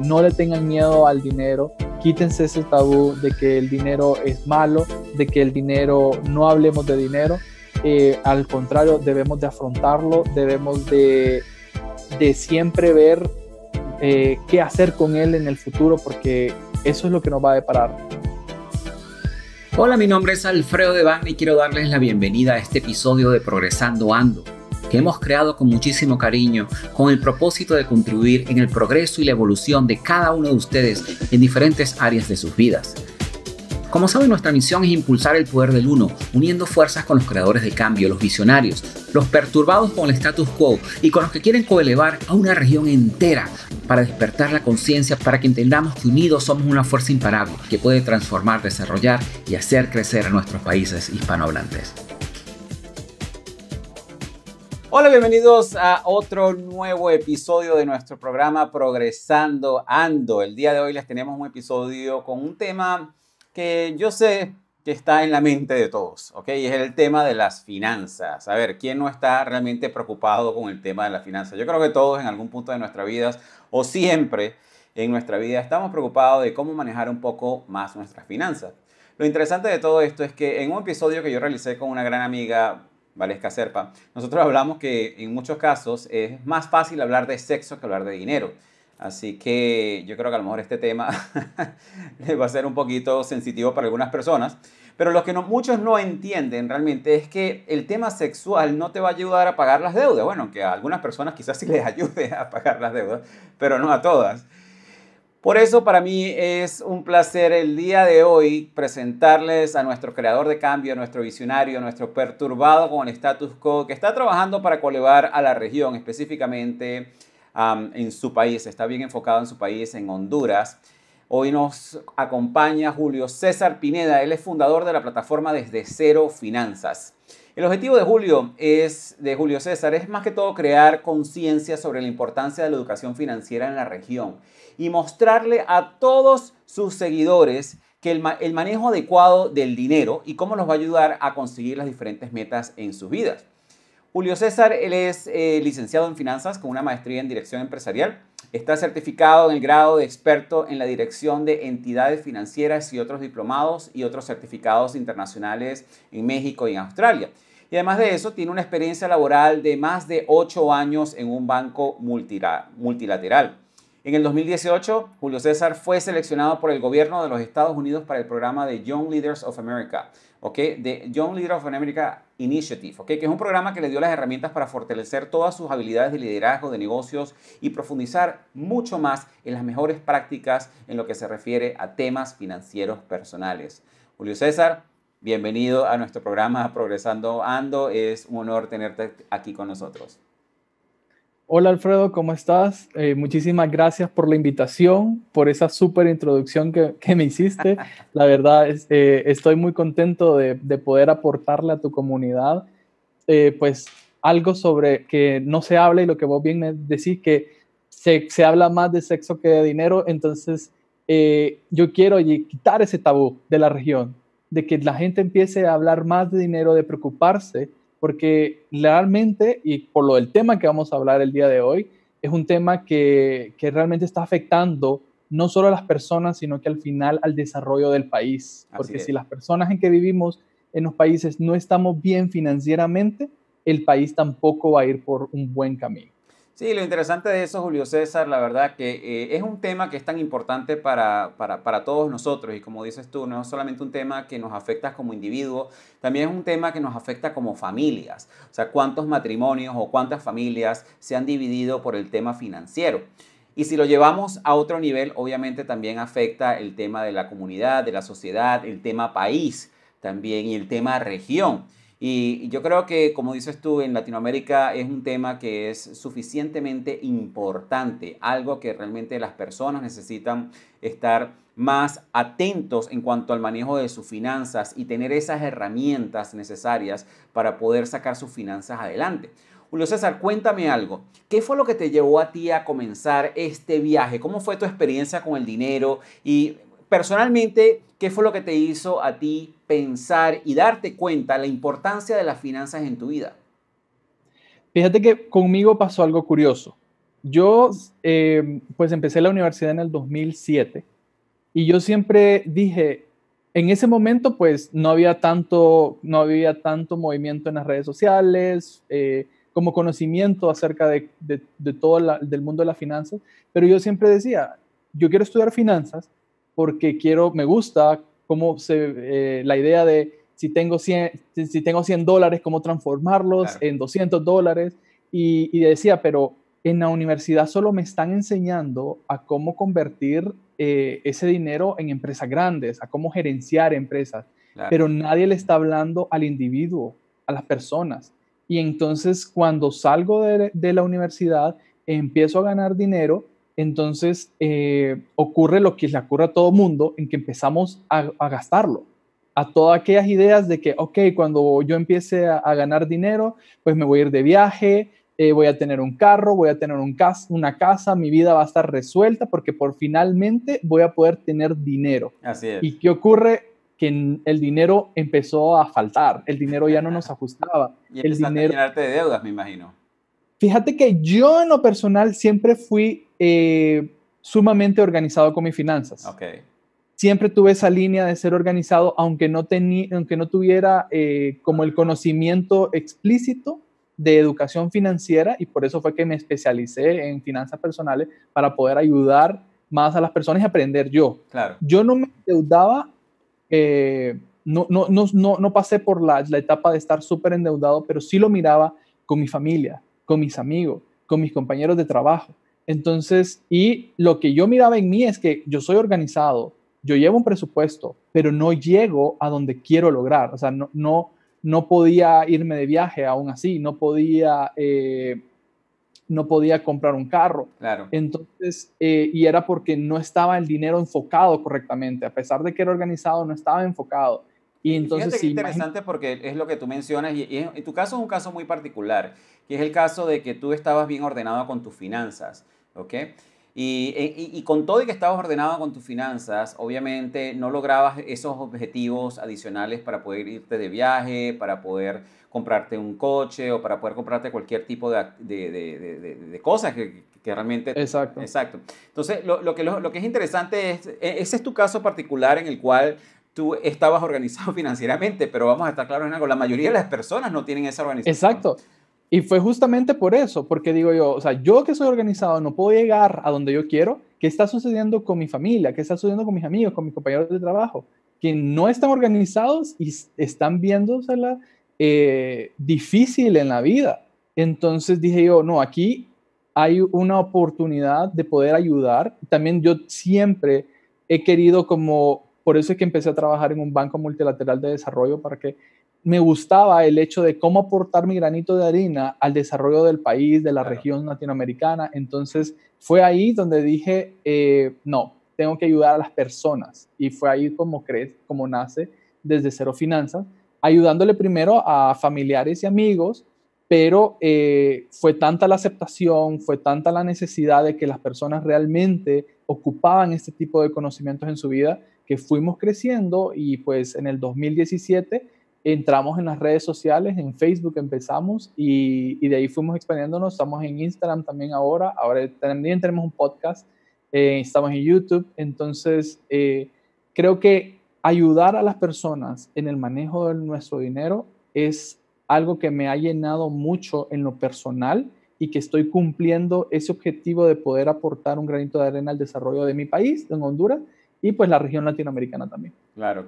no le tengan miedo al dinero, quítense ese tabú de que el dinero es malo, de que el dinero, no hablemos de dinero, eh, al contrario, debemos de afrontarlo, debemos de, de siempre ver eh, qué hacer con él en el futuro, porque eso es lo que nos va a deparar. Hola, mi nombre es Alfredo Devane y quiero darles la bienvenida a este episodio de Progresando Ando que hemos creado con muchísimo cariño, con el propósito de contribuir en el progreso y la evolución de cada uno de ustedes en diferentes áreas de sus vidas. Como saben, nuestra misión es impulsar el poder del uno, uniendo fuerzas con los creadores de cambio, los visionarios, los perturbados con el status quo y con los que quieren coelevar a una región entera para despertar la conciencia, para que entendamos que unidos somos una fuerza imparable que puede transformar, desarrollar y hacer crecer a nuestros países hispanohablantes. Hola, bienvenidos a otro nuevo episodio de nuestro programa Progresando Ando. El día de hoy les tenemos un episodio con un tema que yo sé que está en la mente de todos, ¿ok? Y es el tema de las finanzas. A ver, ¿quién no está realmente preocupado con el tema de las finanzas? Yo creo que todos en algún punto de nuestras vidas o siempre en nuestra vida estamos preocupados de cómo manejar un poco más nuestras finanzas. Lo interesante de todo esto es que en un episodio que yo realicé con una gran amiga Valesca Serpa, nosotros hablamos que en muchos casos es más fácil hablar de sexo que hablar de dinero. Así que yo creo que a lo mejor este tema va a ser un poquito sensitivo para algunas personas. Pero lo que no, muchos no entienden realmente es que el tema sexual no te va a ayudar a pagar las deudas. Bueno, que a algunas personas quizás sí les ayude a pagar las deudas, pero no a todas. Por eso para mí es un placer el día de hoy presentarles a nuestro creador de cambio, nuestro visionario, nuestro perturbado con el status quo, que está trabajando para colevar a la región, específicamente en su país, está bien enfocado en su país, en Honduras. Hoy nos acompaña Julio César Pineda, él es fundador de la plataforma Desde Cero Finanzas. El objetivo de Julio es de Julio César es más que todo crear conciencia sobre la importancia de la educación financiera en la región y mostrarle a todos sus seguidores que el, manejo adecuado del dinero y cómo nos va a ayudar a conseguir las diferentes metas en sus vidas. Julio César, él es eh, licenciado en finanzas con una maestría en dirección empresarial Está certificado en el grado de experto en la dirección de entidades financieras y otros diplomados y otros certificados internacionales en México y en Australia. Y además de eso, tiene una experiencia laboral de más de 8 años en un banco multilateral. En el 2018, Julio César fue seleccionado por el gobierno de los Estados Unidos para el programa de Young Leaders of America, ¿okay? de Young Leader of America Initiative, ¿okay? que es un programa que le dio las herramientas para fortalecer todas sus habilidades de liderazgo, de negocios y profundizar mucho más en las mejores prácticas en lo que se refiere a temas financieros personales. Julio César, bienvenido a nuestro programa Progresando Ando. Es un honor tenerte aquí con nosotros. Hola Alfredo, ¿cómo estás? Eh, muchísimas gracias por la invitación, por esa súper introducción que, me hiciste. La verdad, es, eh, estoy muy contento de, poder aportarle a tu comunidad, eh, pues algo sobre que no se habla y lo que vos bien me decís, que se, se habla más de sexo que de dinero, entonces yo quiero quitar ese tabú de la región, de que la gente empiece a hablar más de dinero, de preocuparse porque realmente, y por lo del tema que vamos a hablar el día de hoy, es un tema que, realmente está afectando no solo a las personas, sino que al final al desarrollo del país. porque si las personas en que vivimos en los países no estamos bien financieramente, el país tampoco va a ir por un buen camino. Sí, lo interesante de eso, Julio César, la verdad que eh, es un tema que es tan importante para, para, todos nosotros y como dices tú, no es solamente un tema que nos afecta como individuo, también es un tema que nos afecta como familias. O sea, cuántos matrimonios o cuántas familias se han dividido por el tema financiero. Y si lo llevamos a otro nivel, obviamente también afecta el tema de la comunidad, de la sociedad, el tema país también y el tema región. Y yo creo que, como dices tú, en Latinoamérica es un tema que es suficientemente importante, algo que realmente las personas necesitan estar más atentos en cuanto al manejo de sus finanzas y tener esas herramientas necesarias para poder sacar sus finanzas adelante. Julio César, cuéntame algo. ¿Qué fue lo que te llevó a ti a comenzar este viaje? ¿Cómo fue tu experiencia con el dinero? Y personalmente, ¿qué fue lo que te hizo a ti pensar y darte cuenta la importancia de las finanzas en tu vida? Fíjate que conmigo pasó algo curioso. Yo, em, pues empecé la universidad en el 2007 y yo siempre dije, en ese momento, pues no había tanto, no había tanto movimiento en las redes sociales, eh, como conocimiento acerca de, todo la, del mundo de las finanzas, pero yo siempre decía, yo quiero estudiar finanzas porque quiero, me gusta cómo se, eh, la idea de si tengo 100, si tengo 100 dólares, cómo transformarlos en 200 dólares. Y, decía, pero en la universidad solo me están enseñando a cómo convertir eh, ese dinero en empresas grandes, a cómo gerenciar empresas, pero nadie le está hablando al individuo, a las personas. Y entonces cuando salgo de la universidad, empiezo a ganar dinero entonces eh, ocurre lo que le ocurre a todo mundo, en que empezamos a, gastarlo, a todas aquellas ideas de que, ok, cuando yo empiece a, ganar dinero, pues me voy a ir de viaje, eh, voy a tener un carro, voy a tener un cas una casa, mi vida va a estar resuelta porque por finalmente voy a poder tener dinero. Así es. ¿Y qué ocurre? que el dinero empezó a faltar, el dinero ya no nos ajustaba. y el dinero... a de deudas, me imagino. Fíjate que yo en lo personal siempre fui eh, sumamente organizado con mis finanzas. Okay. Siempre tuve esa línea de ser organizado, aunque no, aunque no tuviera eh, como el conocimiento explícito de educación financiera y por eso fue que me especialicé en finanzas personales para poder ayudar más a las personas y aprender yo. Claro. Yo no me endeudaba, eh, no, no, pasé por la, la etapa de estar súper endeudado, pero sí lo miraba con mi familia, con mis amigos, con mis compañeros de trabajo entonces, y lo que yo miraba en mí es que yo soy organizado, yo llevo un presupuesto, pero no llego a donde quiero lograr. O sea, no, podía irme de viaje aún así, no podía, eh, no podía comprar un carro. Claro. Entonces, eh, y era porque no estaba el dinero enfocado correctamente. A pesar de que era organizado, no estaba enfocado. Y entonces, es interesante porque es lo que tú mencionas y, en tu caso es un caso muy particular, que es el caso de que tú estabas bien ordenado con tus finanzas e, y, y, con todo y que estabas ordenado con tus finanzas, obviamente no lograbas esos objetivos adicionales para poder irte de viaje, para poder comprarte un coche o para poder comprarte cualquier tipo de, de, de, de cosas que, que, realmente... Exacto. Exacto. Entonces, lo, lo que, lo, lo que es interesante es, e, ese es tu caso particular en el cual tú estabas organizado financieramente, pero vamos a estar claros en algo, la mayoría de las personas no tienen esa organización. Exacto. Y fue justamente por eso, porque digo yo, o sea, yo que soy organizado no puedo llegar a donde yo quiero, ¿qué está sucediendo con mi familia? ¿Qué está sucediendo con mis amigos, con mis compañeros de trabajo? Que no están organizados y están viéndosela eh, difícil en la vida. Entonces dije yo, no, aquí hay una oportunidad de poder ayudar. También yo siempre he querido como, por eso es que empecé a trabajar en un banco multilateral de desarrollo para que me gustaba el hecho de cómo aportar mi granito de harina al desarrollo del país, de la región latinoamericana. Entonces fue ahí donde dije, eh, no, tengo que ayudar a las personas. Y fue ahí como, crece, como nace desde Cero Finanzas, ayudándole primero a familiares y amigos, pero eh, fue tanta la aceptación, fue tanta la necesidad de que las personas realmente ocupaban este tipo de conocimientos en su vida, que fuimos creciendo y pues en el 2017 entramos en las redes sociales, en Facebook empezamos y, de ahí fuimos expandiéndonos, estamos en Instagram también ahora, ahora también tenemos un podcast, eh, estamos en YouTube, entonces eh, creo que ayudar a las personas en el manejo de nuestro dinero es algo que me ha llenado mucho en lo personal y que estoy cumpliendo ese objetivo de poder aportar un granito de arena al desarrollo de mi país, en Honduras, y pues la región latinoamericana también. Claro,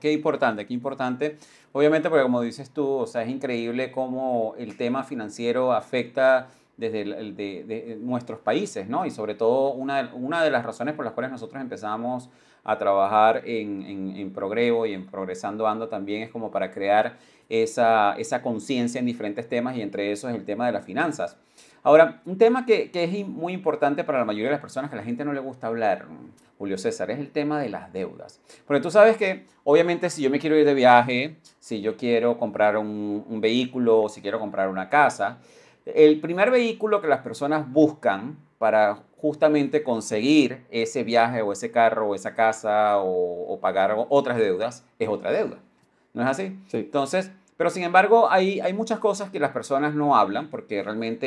qué, importante, qué importante. Obviamente, porque como dices tú, o sea, es increíble cómo el tema financiero afecta desde de, nuestros países, ¿no? Y sobre todo una de, una de las razones por las cuales nosotros empezamos a trabajar en, en, Progrevo y en Progresando Ando también es como para crear esa, esa conciencia en diferentes temas y entre esos es el tema de las finanzas. Ahora, un tema que, es muy importante para la mayoría de las personas, que a la gente no le gusta hablar, Julio César, es el tema de las deudas. Porque tú sabes que, obviamente, si yo me quiero ir de viaje, si yo quiero comprar un, vehículo, o si quiero comprar una casa, el primer vehículo que las personas buscan para justamente conseguir ese viaje o ese carro o esa casa o, o pagar otras deudas es otra deuda. ¿No es así? Sí. Entonces, pero sin embargo, hay, hay muchas cosas que las personas no hablan porque realmente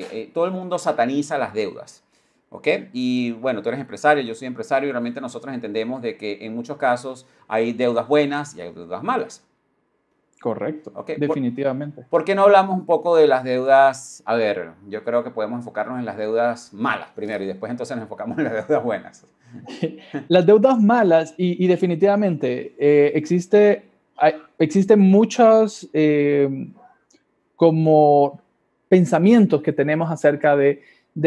eh, eh, todo el mundo sataniza las deudas. ¿Ok? Y bueno, tú eres empresario, yo soy empresario y realmente nosotros entendemos de que en muchos casos hay deudas buenas y hay deudas malas. Correcto, definitivamente. ¿Por, qué no hablamos un poco de las deudas? A ver, yo creo que podemos enfocarnos en las deudas malas primero y después entonces nos enfocamos en las deudas buenas. las deudas malas y, definitivamente eh, existe existen muchos eh, como pensamientos que tenemos acerca de,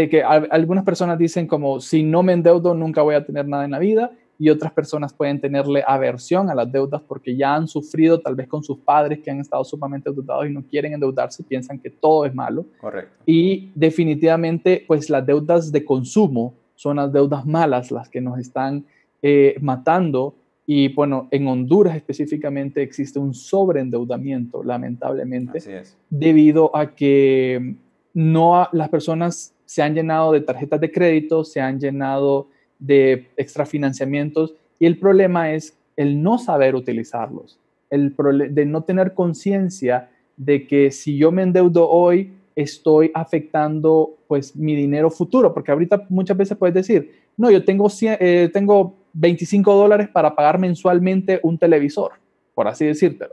que algunas personas dicen como si no me endeudo nunca voy a tener nada en la vida y otras personas pueden tenerle aversión a las deudas porque ya han sufrido tal vez con sus padres que han estado sumamente endeudados y no quieren endeudarse, piensan que todo es malo. Correcto. Y definitivamente, pues las deudas de consumo son las deudas malas las que nos están eh, matando y bueno, en Honduras específicamente existe un sobreendeudamiento, lamentablemente, debido a que mm, no las personas se han llenado de tarjetas de crédito, se han llenado de extrafinanciamientos y el problema es el no saber utilizarlos, el de no tener conciencia de que si yo me endeudo hoy, estoy afectando pues mi dinero futuro, porque ahorita muchas veces puedes decir, no, yo tengo, eh, tengo 25 dólares para pagar mensualmente un televisor, por así decírtelo,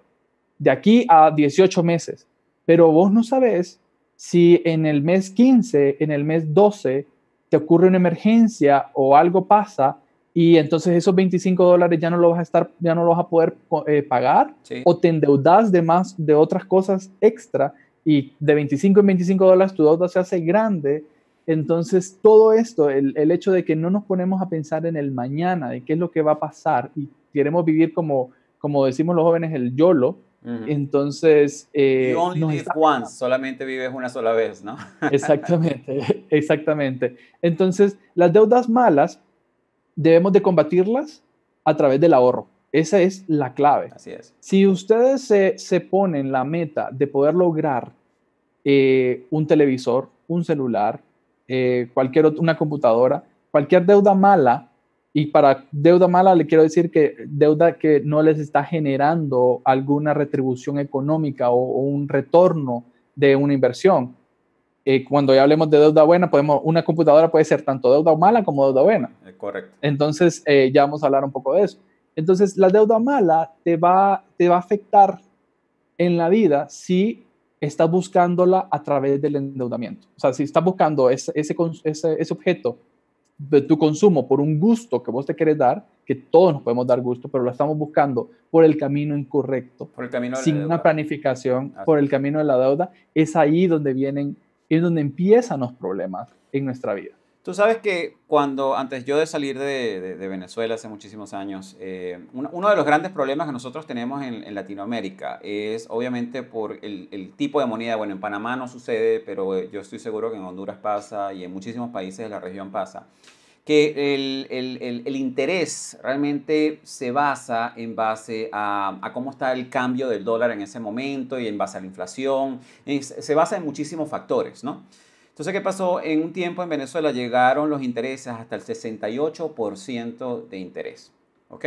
de aquí a 18 meses. Pero vos no sabes si en el mes 15, en el mes 12, te ocurre una emergencia o algo pasa y entonces esos 25 dólares ya no lo vas a estar, ya no lo vas a poder eh, pagar o te endeudas de más de otras cosas extra y de 25 en 25 dólares tu deuda se hace grande entonces, todo esto, el, hecho de que no nos ponemos a pensar en el mañana, de qué es lo que va a pasar, y queremos vivir como, como decimos los jóvenes, el YOLO, entonces... Eh, you only live once, solamente vives una sola vez, ¿no? exactamente, exactamente. Entonces, las deudas malas debemos de combatirlas a través del ahorro. Esa es la clave. Así es. Si ustedes se, ponen la meta de poder lograr eh, un televisor, un celular, eh, cualquier una computadora, cualquier deuda mala, y para deuda mala le quiero decir que deuda que no les está generando alguna retribución económica o, un retorno de una inversión. Eh, cuando ya hablemos de deuda buena, podemos, una computadora puede ser tanto deuda mala como deuda buena. Eh, correcto. Entonces, ya vamos a hablar un poco de eso. Entonces, la deuda mala te va, te va a afectar en la vida si estás buscándola a través del endeudamiento. O sea, si estás buscando ese, ese, objeto de tu consumo por un gusto que vos te querés dar, que todos nos podemos dar gusto, pero lo estamos buscando por el camino incorrecto, sin una planificación, por el camino de la deuda, es ahí donde vienen, es donde empiezan los problemas en nuestra vida. Tú sabes que cuando, antes yo de salir de, de, Venezuela hace muchísimos años, eh, uno, de los grandes problemas que nosotros tenemos en, Latinoamérica es obviamente por el, el, tipo de moneda. Bueno, en Panamá no sucede, pero eh, yo estoy seguro que en Honduras pasa y en muchísimos países de la región pasa. Que el, el, el interés realmente se basa en base a, cómo está el cambio del dólar en ese momento y en base a la inflación. se basa en muchísimos factores, ¿no? Entonces, ¿qué pasó? En un tiempo en Venezuela llegaron los intereses hasta el 68% de interés. ¿Ok?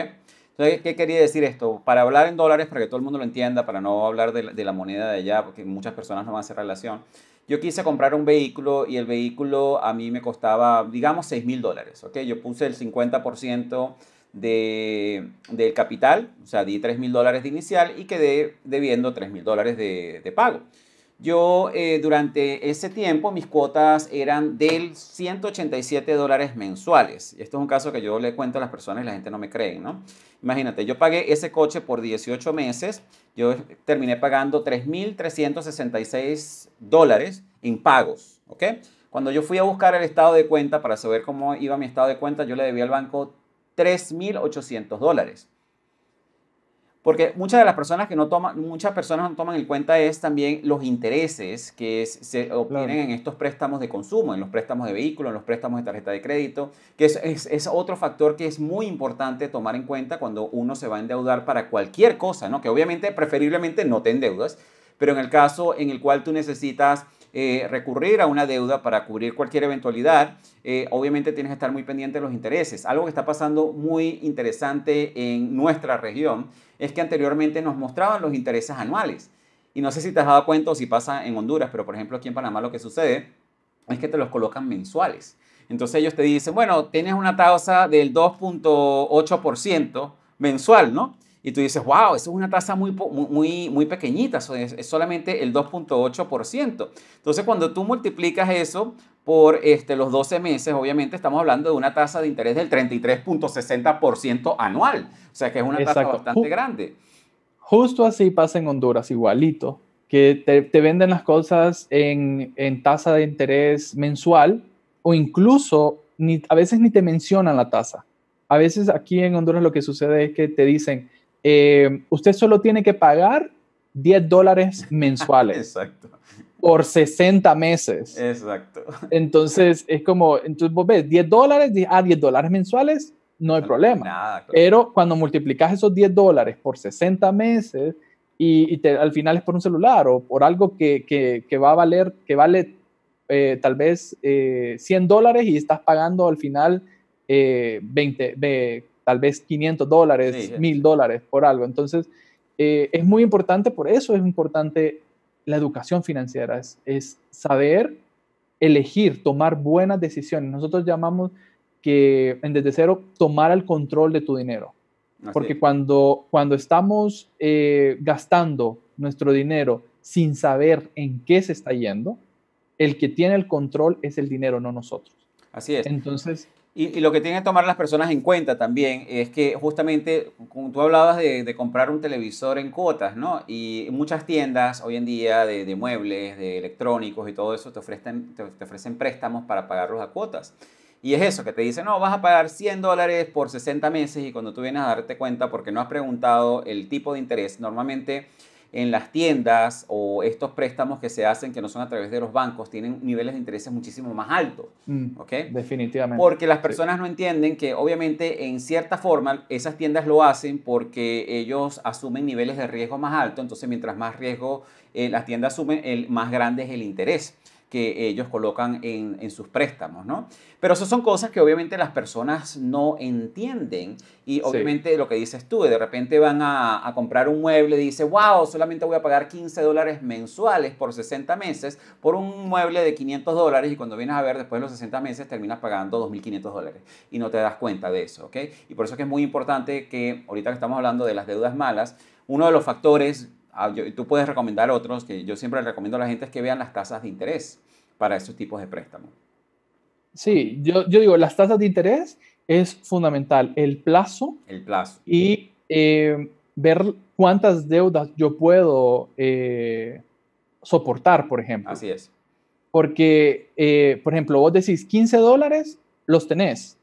Entonces, ¿qué quería decir esto? Para hablar en dólares, para que todo el mundo lo entienda, para no hablar de la, moneda de allá, porque muchas personas no van a hacer relación. Yo quise comprar un vehículo y el vehículo a mí me costaba, digamos, 6 mil dólares. ¿ok? Yo puse el 50% de, del capital, o sea, di 3 mil dólares de inicial y quedé debiendo 3 mil dólares de, de pago yo eh, durante ese tiempo mis cuotas eran del 187 dólares mensuales. Esto es un caso que yo le cuento a las personas y la gente no me cree, ¿no? Imagínate, yo pagué ese coche por 18 meses, yo terminé pagando 3.366 dólares en pagos, ¿ok? Cuando yo fui a buscar el estado de cuenta para saber cómo iba mi estado de cuenta, yo le debía al banco 3.800 dólares. Porque muchas de las personas que no toman, muchas personas no toman en cuenta es también los intereses que se obtienen en estos préstamos de consumo, en los préstamos de vehículos, en los préstamos de tarjeta de crédito, que es, otro factor que es muy importante tomar en cuenta cuando uno se va a endeudar para cualquier cosa, ¿no? Que obviamente, preferiblemente no te endeudas, pero en el caso en el cual tú necesitas eh, recurrir a una deuda para cubrir cualquier eventualidad, eh, obviamente tienes que estar muy pendiente de los intereses. Algo que está pasando muy interesante en nuestra región es que anteriormente nos mostraban los intereses anuales. Y no sé si te has dado cuenta o si pasa en Honduras, pero por ejemplo aquí en Panamá lo que sucede es que te los colocan mensuales. Entonces ellos te dicen, bueno, tienes una tasa del 2.8% mensual, ¿no? Y tú dices, wow, eso es una tasa muy, muy, muy pequeñita, es, solamente el 2.8%. Entonces, cuando tú multiplicas eso por este, los 12 meses, obviamente estamos hablando de una tasa de interés del 33.60% anual, o sea que es una tasa bastante grande. Justo así pasa en Honduras, igualito, que te, venden las cosas en, tasa de interés mensual o incluso a veces ni te mencionan la tasa. A veces aquí en Honduras lo que sucede es que te dicen, eh, usted solo tiene que pagar 10 dólares mensuales. Exacto. Por 60 meses. Exacto. Entonces, es como, entonces vos ves 10 dólares, ah, 10 dólares mensuales, no hay problema. Pero cuando multiplicas esos 10 dólares por 60 meses y, te, al final es por un celular o por algo que, va a valer, que vale eh, tal vez 100 eh, dólares y estás pagando al final 20, eh, tal vez 500 dólares, 1000 dólares por algo. Entonces, eh, es muy importante, por eso es importante la educación financiera, es, saber elegir, tomar buenas decisiones. Nosotros llamamos que desde cero tomar el control de tu dinero. Porque cuando, cuando estamos eh, gastando nuestro dinero sin saber en qué se está yendo, el que tiene el control es el dinero, no nosotros. Así es. Entonces, y, lo que tienen que tomar las personas en cuenta también es que justamente, tú hablabas de, comprar un televisor en cuotas, ¿no? Y muchas tiendas hoy en día de, muebles, de electrónicos y todo eso te ofrecen, te, te ofrecen préstamos para pagarlos a cuotas. Y es eso, que te dicen, no, vas a pagar 100 dólares por 60 meses y cuando tú vienes a darte cuenta porque no has preguntado el tipo de interés, normalmente en las tiendas o estos préstamos que se hacen que no son a través de los bancos tienen niveles de intereses muchísimo más altos. Mm, definitivamente. Porque las personas no entienden que obviamente en cierta forma esas tiendas lo hacen porque ellos asumen niveles de riesgo más alto entonces mientras más riesgo eh, las tiendas asumen, más grande es el interés que ellos colocan en, sus préstamos, ¿no? Pero eso son cosas que obviamente las personas no entienden y obviamente lo que dices tú, de repente van a, comprar un mueble y dice, wow, solamente voy a pagar 15 dólares mensuales por 60 meses por un mueble de 500 dólares y cuando vienes a ver después de los 60 meses terminas pagando 2.500 dólares y no te das cuenta de eso, ¿ok? Y por eso es que es muy importante que ahorita que estamos hablando de las deudas malas, uno de los factores Ah, tú puedes recomendar otros, que yo siempre recomiendo a la gente es que vean las tasas de interés para estos tipos de préstamos. Sí, yo, digo, las tasas de interés es fundamental, el plazo. El plazo. Y eh, ver cuántas deudas yo puedo eh, soportar, por ejemplo. Así es. Porque, eh, por ejemplo, vos decís 15 dólares, los tenés,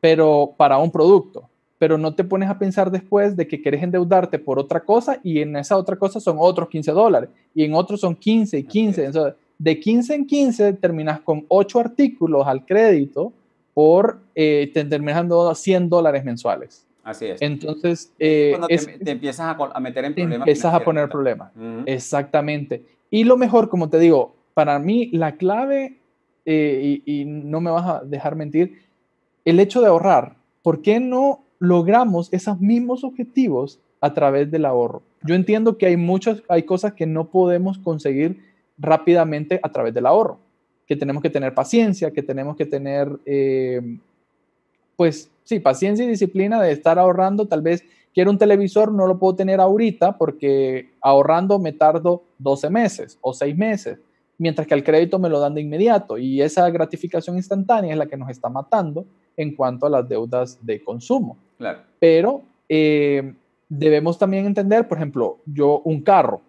pero para un producto pero no te pones a pensar después de que quieres endeudarte por otra cosa y en esa otra cosa son otros 15 dólares y en otros son 15 y 15. Entonces, de 15 en 15 terminas con 8 artículos al crédito por, eh, te terminas dando 100 dólares mensuales. Así es. Entonces, eh, te, empiezas a, meter en problemas. Empiezas a poner problemas. Exactamente. Y lo mejor, como te digo, para mí la clave, eh, y no me vas a dejar mentir, el hecho de ahorrar. ¿Por qué no logramos esos mismos objetivos a través del ahorro. Yo entiendo que hay muchas, hay cosas que no podemos conseguir rápidamente a través del ahorro, que tenemos que tener paciencia, que tenemos que tener, eh, pues sí, paciencia y disciplina de estar ahorrando. Tal vez quiero un televisor, no lo puedo tener ahorita porque ahorrando me tardo 12 meses o 6 meses, mientras que al crédito me lo dan de inmediato y esa gratificación instantánea es la que nos está matando en cuanto a las deudas de consumo. Pero eh, debemos también entender, por ejemplo, yo un carro.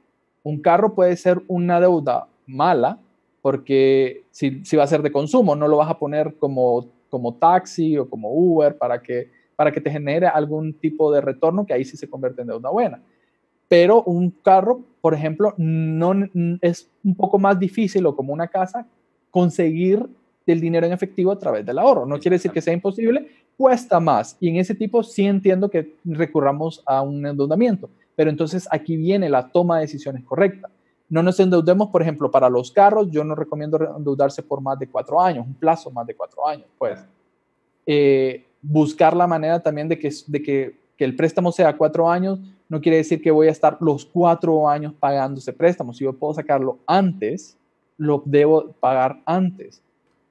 Un carro puede ser una deuda mala porque si, va a ser de consumo, no lo vas a poner como, como taxi o como Uber para que, para que te genere algún tipo de retorno que ahí sí se convierte en deuda buena. Pero un carro, por ejemplo, no, es un poco más difícil o como una casa conseguir el dinero en efectivo a través del ahorro. No quiere decir que sea imposible, cuesta más. Y en ese tipo sí entiendo que recurramos a un endeudamiento. Pero entonces aquí viene la toma de decisiones correcta. No nos endeudemos, por ejemplo, para los carros, yo no recomiendo endeudarse por más de cuatro años, un plazo más de cuatro años, pues. Eh, buscar la manera también de, que, de que, que, el préstamo sea cuatro años, no quiere decir que voy a estar los cuatro años pagando ese préstamo. Si yo puedo sacarlo antes, lo debo pagar antes.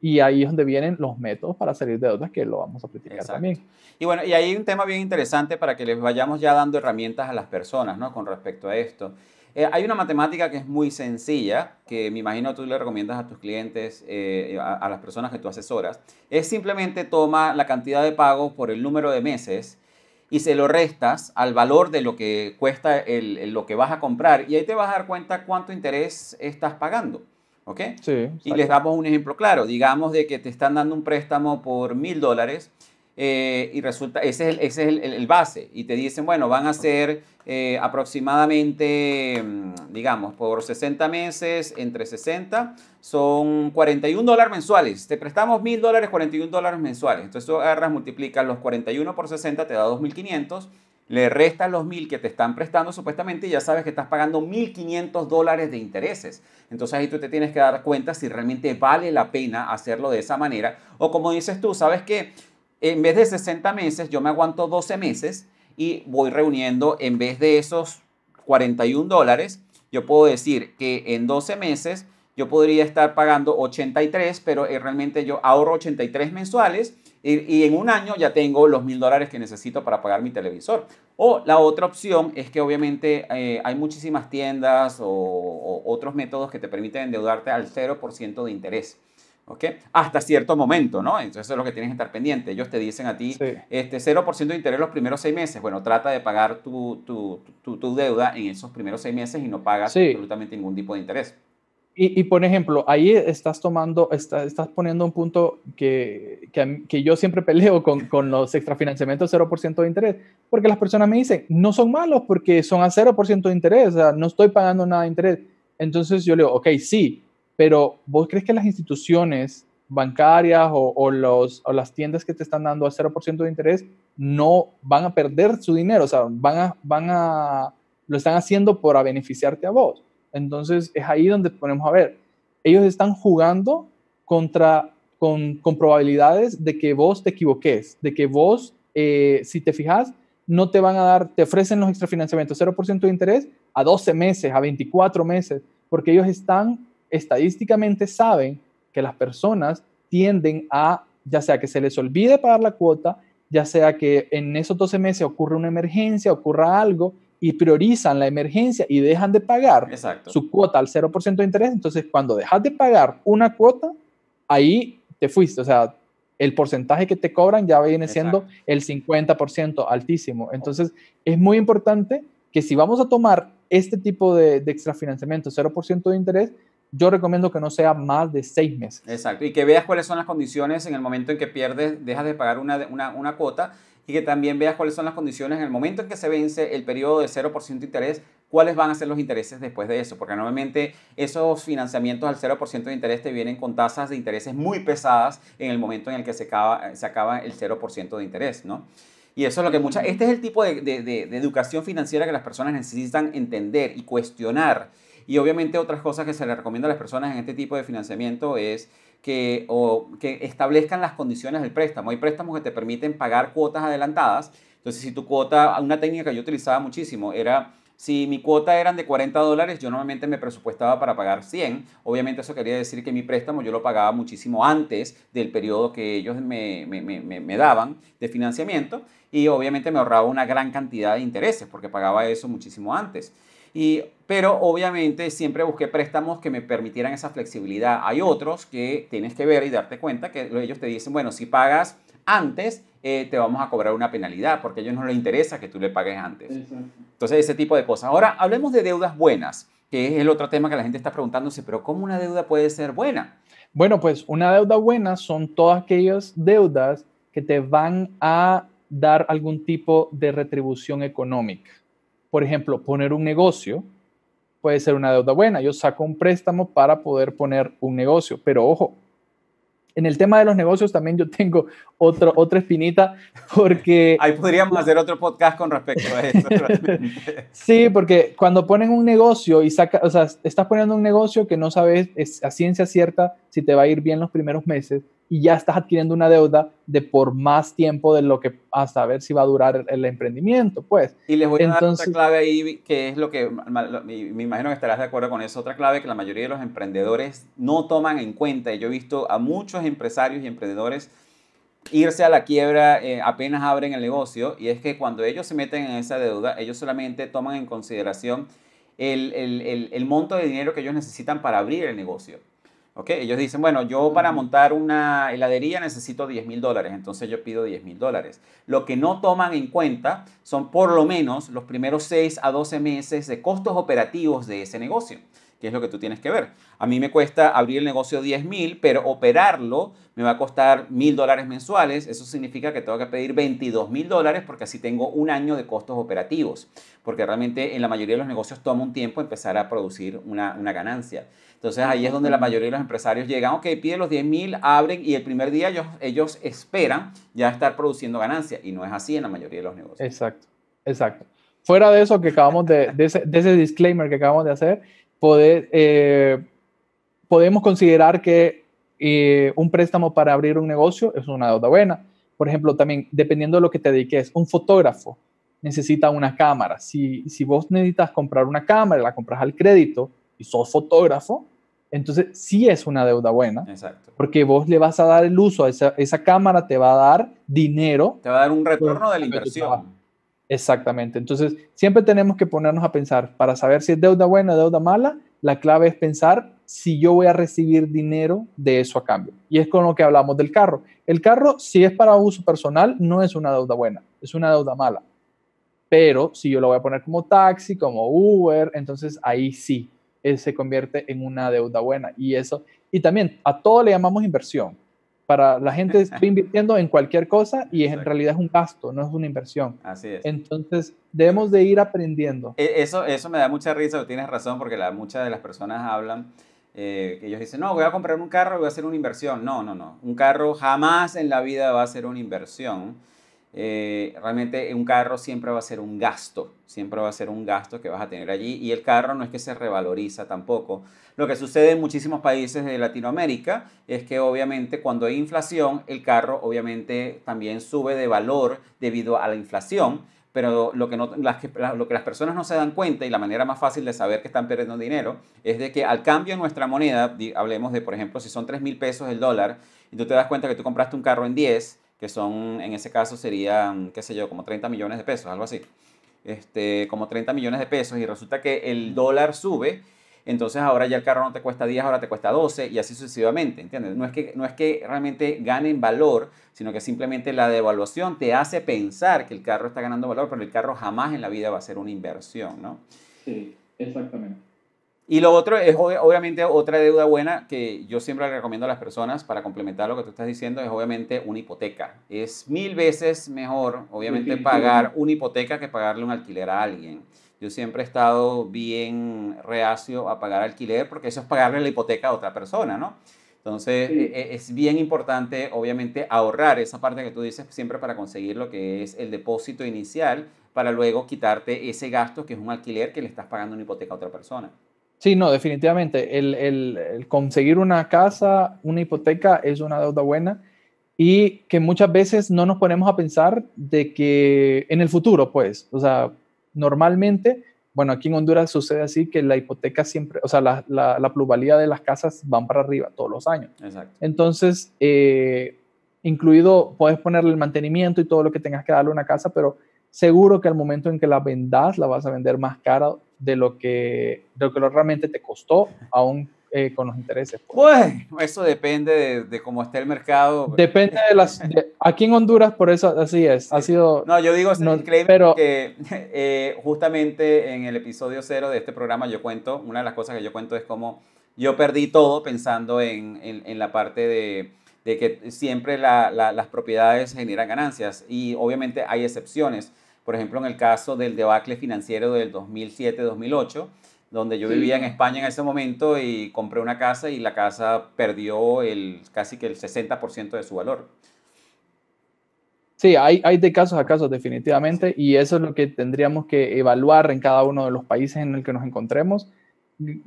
Y ahí es donde vienen los métodos para salir de deudas que lo vamos a platicar también. Y bueno, y hay un tema bien interesante para que les vayamos ya dando herramientas a las personas, ¿no? Con respecto a esto. Eh, hay una matemática que es muy sencilla, que me imagino tú le recomiendas a tus clientes, eh, a, las personas que tú asesoras. Es simplemente toma la cantidad de pago por el número de meses y se lo restas al valor de lo que cuesta lo que vas a comprar. Y ahí te vas a dar cuenta cuánto interés estás pagando. ¿ok? Sí, y les damos un ejemplo claro. Digamos de que te están dando un préstamo por mil dólares eh, y resulta, ese es, el, base. Y te dicen, bueno, van a ser eh, aproximadamente, mm, digamos, por 60 meses, entre 60, son 41 dólares mensuales. Te prestamos 1000 dólares, 41 dólares mensuales. Entonces tú agarras, multiplicas los 41 por 60, te da 2500 le restan los mil que te están prestando supuestamente y ya sabes que estás pagando 1.500 dólares de intereses. Entonces ahí tú te tienes que dar cuenta si realmente vale la pena hacerlo de esa manera. O como dices tú, sabes que en vez de 60 meses, yo me aguanto 12 meses y voy reuniendo en vez de esos 41 dólares, yo puedo decir que en 12 meses yo podría estar pagando 83, pero eh, realmente yo ahorro 83 mensuales y, en un año ya tengo los mil dólares que necesito para pagar mi televisor. O la otra opción es que obviamente eh, hay muchísimas tiendas o, otros métodos que te permiten endeudarte al 0% de interés. ¿ok? Hasta cierto momento, ¿no? Entonces eso es lo que tienes que estar pendiente. Ellos te dicen a ti, este 0% de interés los primeros seis meses. Bueno, trata de pagar tu, tu, deuda en esos primeros seis meses y no pagas absolutamente ningún tipo de interés. Y, por ejemplo, ahí estás tomando, estás poniendo un punto que, que, yo siempre peleo con, con los extrafinanciamientos 0% de interés, porque las personas me dicen, no son malos porque son a 0% de interés, o sea, no estoy pagando nada de interés. Entonces yo le digo, ok, sí, pero ¿vos crees que las instituciones bancarias o, o, los, o las tiendas que te están dando a 0% de interés no van a perder su dinero? O sea, van a, van a, lo están haciendo para beneficiarte a vos. Entonces es ahí donde ponemos a ver, ellos están jugando contra, con, probabilidades de que vos te equivoques, de que vos, eh, si te fijas, no te van a dar, te ofrecen los extrafinanciamientos 0% de interés a 12 meses, a 24 meses, porque ellos están, estadísticamente saben que las personas tienden a, ya sea que se les olvide pagar la cuota, ya sea que en esos 12 meses ocurra una emergencia, ocurra algo, y priorizan la emergencia y dejan de pagar su cuota al 0% de interés, entonces cuando dejas de pagar una cuota, ahí te fuiste, o sea, el porcentaje que te cobran ya viene siendo el 50% altísimo. Entonces, es muy importante que si vamos a tomar este tipo de, de extrafinanciamiento, 0% de interés, yo recomiendo que no sea más de seis meses. Exacto, y que veas cuáles son las condiciones en el momento en que pierdes, dejas de pagar una, una, una cuota y que también veas cuáles son las condiciones en el momento en que se vence el periodo de 0% de interés, cuáles van a ser los intereses después de eso, porque normalmente esos financiamientos al 0% de interés te vienen con tasas de intereses muy pesadas en el momento en el que se acaba, se acaba el 0% de interés, ¿no? Y eso es lo que muchas... Este es el tipo de, educación financiera que las personas necesitan entender y cuestionar. Y obviamente otras cosas que se le recomienda a las personas en este tipo de financiamiento es que, o, que establezcan las condiciones del préstamo. Hay préstamos que te permiten pagar cuotas adelantadas. Entonces, si tu cuota, una técnica que yo utilizaba muchísimo era si mi cuota eran de 40 dólares, yo normalmente me presupuestaba para pagar 100. Obviamente eso quería decir que mi préstamo yo lo pagaba muchísimo antes del periodo que ellos me, me, me, me, daban de financiamiento y obviamente me ahorraba una gran cantidad de intereses porque pagaba eso muchísimo antes pero obviamente siempre busqué préstamos que me permitieran esa flexibilidad. Hay otros que tienes que ver y darte cuenta que ellos te dicen, bueno, si pagas antes, eh, te vamos a cobrar una penalidad porque a ellos no les interesa que tú le pagues antes. Entonces, ese tipo de cosas. Ahora, hablemos de deudas buenas, que es el otro tema que la gente está preguntándose, pero ¿cómo una deuda puede ser buena? Bueno, pues una deuda buena son todas aquellas deudas que te van a dar algún tipo de retribución económica. Por ejemplo, poner un negocio puede ser una deuda buena. Yo saco un préstamo para poder poner un negocio, pero ojo, en el tema de los negocios también yo tengo otra otra espinita porque... Ahí podríamos hacer otro podcast con respecto a eso. sí, porque cuando ponen un negocio y saca, o sea, estás poniendo un negocio que no sabes a ciencia cierta si te va a ir bien los primeros meses, y ya estás adquiriendo una deuda de por más tiempo de lo que a ver si va a durar el emprendimiento, pues. Y les voy a dar otra clave ahí, que es lo que me imagino que estarás de acuerdo con eso, otra clave que la mayoría de los emprendedores no toman en cuenta. y Yo he visto a muchos empresarios y emprendedores irse a la quiebra eh, apenas abren el negocio y es que cuando ellos se meten en esa deuda, ellos solamente toman en consideración el monto de dinero que ellos necesitan para abrir el negocio ellos dicen, bueno, yo para montar una heladería necesito 10 mil dólares, entonces yo pido 10 mil dólares. Lo que no toman en cuenta son por lo menos los primeros 6 a 12 meses de costos operativos de ese negocio que es lo que tú tienes que ver. A mí me cuesta abrir el negocio 10 mil, pero operarlo me va a costar mil dólares mensuales. Eso significa que tengo que pedir 22 mil dólares porque así tengo un año de costos operativos. Porque realmente en la mayoría de los negocios toma un tiempo empezar a producir una, una ganancia. Entonces ahí es donde la mayoría de los empresarios llegan, ok, piden los 10 mil, abren y el primer día ellos, ellos esperan ya estar produciendo ganancia. Y no es así en la mayoría de los negocios. Exacto, exacto fuera de eso que acabamos de, ese, de, ese, disclaimer que acabamos de hacer, eh, podemos considerar que eh, un préstamo para abrir un negocio es una deuda buena. Por ejemplo, también dependiendo de lo que te dediques, un fotógrafo necesita una cámara. Si, si vos necesitas comprar una cámara, la compras al crédito y sos fotógrafo, entonces sí es una deuda buena. Exacto. Porque vos le vas a dar el uso a esa, esa cámara, te va a dar dinero. Te va a dar un pues, retorno de la inversión. Exactamente. Entonces, siempre tenemos que ponernos a pensar, para saber si es deuda buena, o deuda mala, la clave es pensar si yo voy a recibir dinero de eso a cambio. Y es con lo que hablamos del carro. El carro, si es para uso personal, no es una deuda buena, es una deuda mala. Pero si yo lo voy a poner como taxi, como Uber, entonces ahí sí, eh, se convierte en una deuda buena. Y eso, y también a todo le llamamos inversión. Para la gente está invirtiendo en cualquier cosa y en realidad es un gasto, no es una inversión. Así es. Entonces, debemos de ir aprendiendo. E, eso, eso me da mucha risa, tienes razón, porque la, muchas de las personas hablan, eh, que ellos dicen, no, voy a comprar un carro, voy a hacer una inversión. No, no, no. Un carro jamás en la vida va a ser una inversión eh, realmente un carro siempre va a ser un gasto, siempre va a ser un gasto que vas a tener allí y el carro no es que se revaloriza tampoco. Lo que sucede en muchísimos países de Latinoamérica es que obviamente cuando hay inflación, el carro obviamente también sube de valor debido a la inflación, pero lo que, no, las, lo que las personas no se dan cuenta y la manera más fácil de saber que están perdiendo dinero es de que al cambio en nuestra moneda, hablemos de por ejemplo si son 3 mil pesos el dólar y tú te das cuenta que tú compraste un carro en 10, que son, en ese caso serían, qué sé yo, como 30 millones de pesos, algo así. Este, como 30 millones de pesos y resulta que el dólar sube, entonces ahora ya el carro no te cuesta 10, ahora te cuesta 12 y así sucesivamente, ¿entiendes? No es que, no es que realmente ganen valor, sino que simplemente la devaluación te hace pensar que el carro está ganando valor, pero el carro jamás en la vida va a ser una inversión, ¿no? Sí, exactamente. Y lo otro es obviamente otra deuda buena que yo siempre recomiendo a las personas para complementar lo que tú estás diciendo, es obviamente una hipoteca. Es mil veces mejor, obviamente, pagar una hipoteca que pagarle un alquiler a alguien. Yo siempre he estado bien reacio a pagar alquiler porque eso es pagarle la hipoteca a otra persona, ¿no? Entonces, e, e, es bien importante, obviamente, ahorrar esa parte que tú dices siempre para conseguir lo que es el depósito inicial para luego quitarte ese gasto que es un alquiler que le estás pagando una hipoteca a otra persona. Sí, no, definitivamente. El, conseguir una casa, una hipoteca es una deuda buena y que muchas veces no nos ponemos a pensar de que en el futuro, pues, o sea, normalmente, bueno, aquí en Honduras sucede así que la hipoteca siempre, o sea, la, pluralidad de las casas van para arriba todos los años. Exacto. Entonces, eh, incluido, puedes ponerle el mantenimiento y todo lo que tengas que darle a una casa, pero seguro que al momento en que la vendas la vas a vender más cara de lo que, de lo que realmente te costó, aún eh, con los intereses. Pues. pues eso depende de, de, cómo esté el mercado. Depende de las... aquí en Honduras, por eso así es, ha sido... No, yo digo, es increíble pero, que eh, justamente en el episodio cero de este programa yo cuento, una de las cosas que yo cuento es cómo yo perdí todo pensando en, en, la parte de de que siempre las propiedades generan ganancias y obviamente hay excepciones por ejemplo, en el caso del debacle financiero del 2007-2008, donde yo vivía en España en ese momento y compré una casa y la casa perdió el, casi que el 60% de su valor. Sí, hay, hay de casos a casos definitivamente y eso es lo que tendríamos que evaluar en cada uno de los países en el que nos encontremos.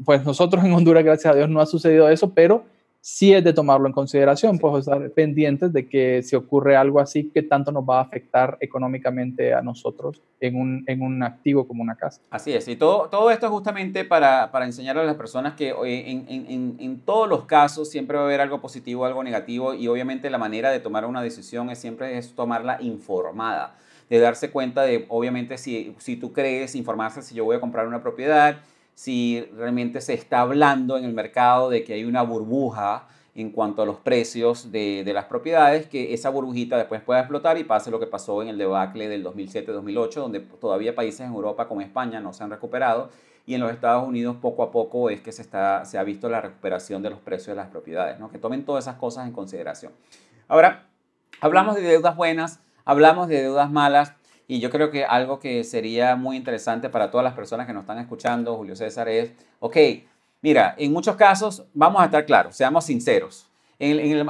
Pues nosotros en Honduras, gracias a Dios, no ha sucedido eso, pero si es de tomarlo en consideración, pues estar pendientes de que si ocurre algo así, que tanto nos va a afectar económicamente a nosotros en un, activo como una casa. Así es, y todo, todo esto justamente para, para a las personas que en, en, todos los casos siempre va a haber algo positivo, algo negativo, y obviamente la manera de tomar una decisión es siempre es tomarla informada, de darse cuenta de, obviamente, si, si tú crees, informarse si yo voy a comprar una propiedad, si realmente se está hablando en el mercado de que hay una burbuja en cuanto a los precios de, las propiedades, que esa burbujita después pueda explotar y pase lo que pasó en el debacle del 2007-2008, donde todavía países en Europa como España no se han recuperado y en los Estados Unidos poco a poco es que se, está, se ha visto la recuperación de los precios de las propiedades, ¿no? que tomen todas esas cosas en consideración. Ahora, hablamos de deudas buenas, hablamos de deudas malas, y yo creo que algo que sería muy interesante para todas las personas que nos están escuchando, Julio César, es, ok, mira, en muchos casos vamos a estar claros, seamos sinceros. En,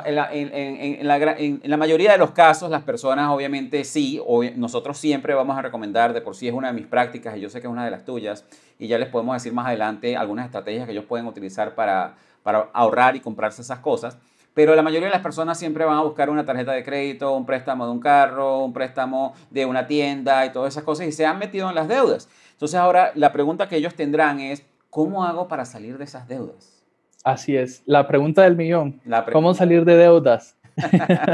la, mayoría de los casos, las personas obviamente sí, nosotros siempre vamos a recomendar, de por sí es una de mis prácticas y yo sé que es una de las tuyas, y ya les podemos decir más adelante algunas estrategias que ellos pueden utilizar para ahorrar y comprarse esas cosas pero la mayoría de las personas siempre van a buscar una tarjeta de crédito, un préstamo de un carro, un préstamo de una tienda y todas esas cosas y se han metido en las deudas. Entonces ahora la pregunta que ellos tendrán es, ¿cómo hago para salir de esas deudas? Así es, la pregunta del millón. ¿Cómo salir de deudas?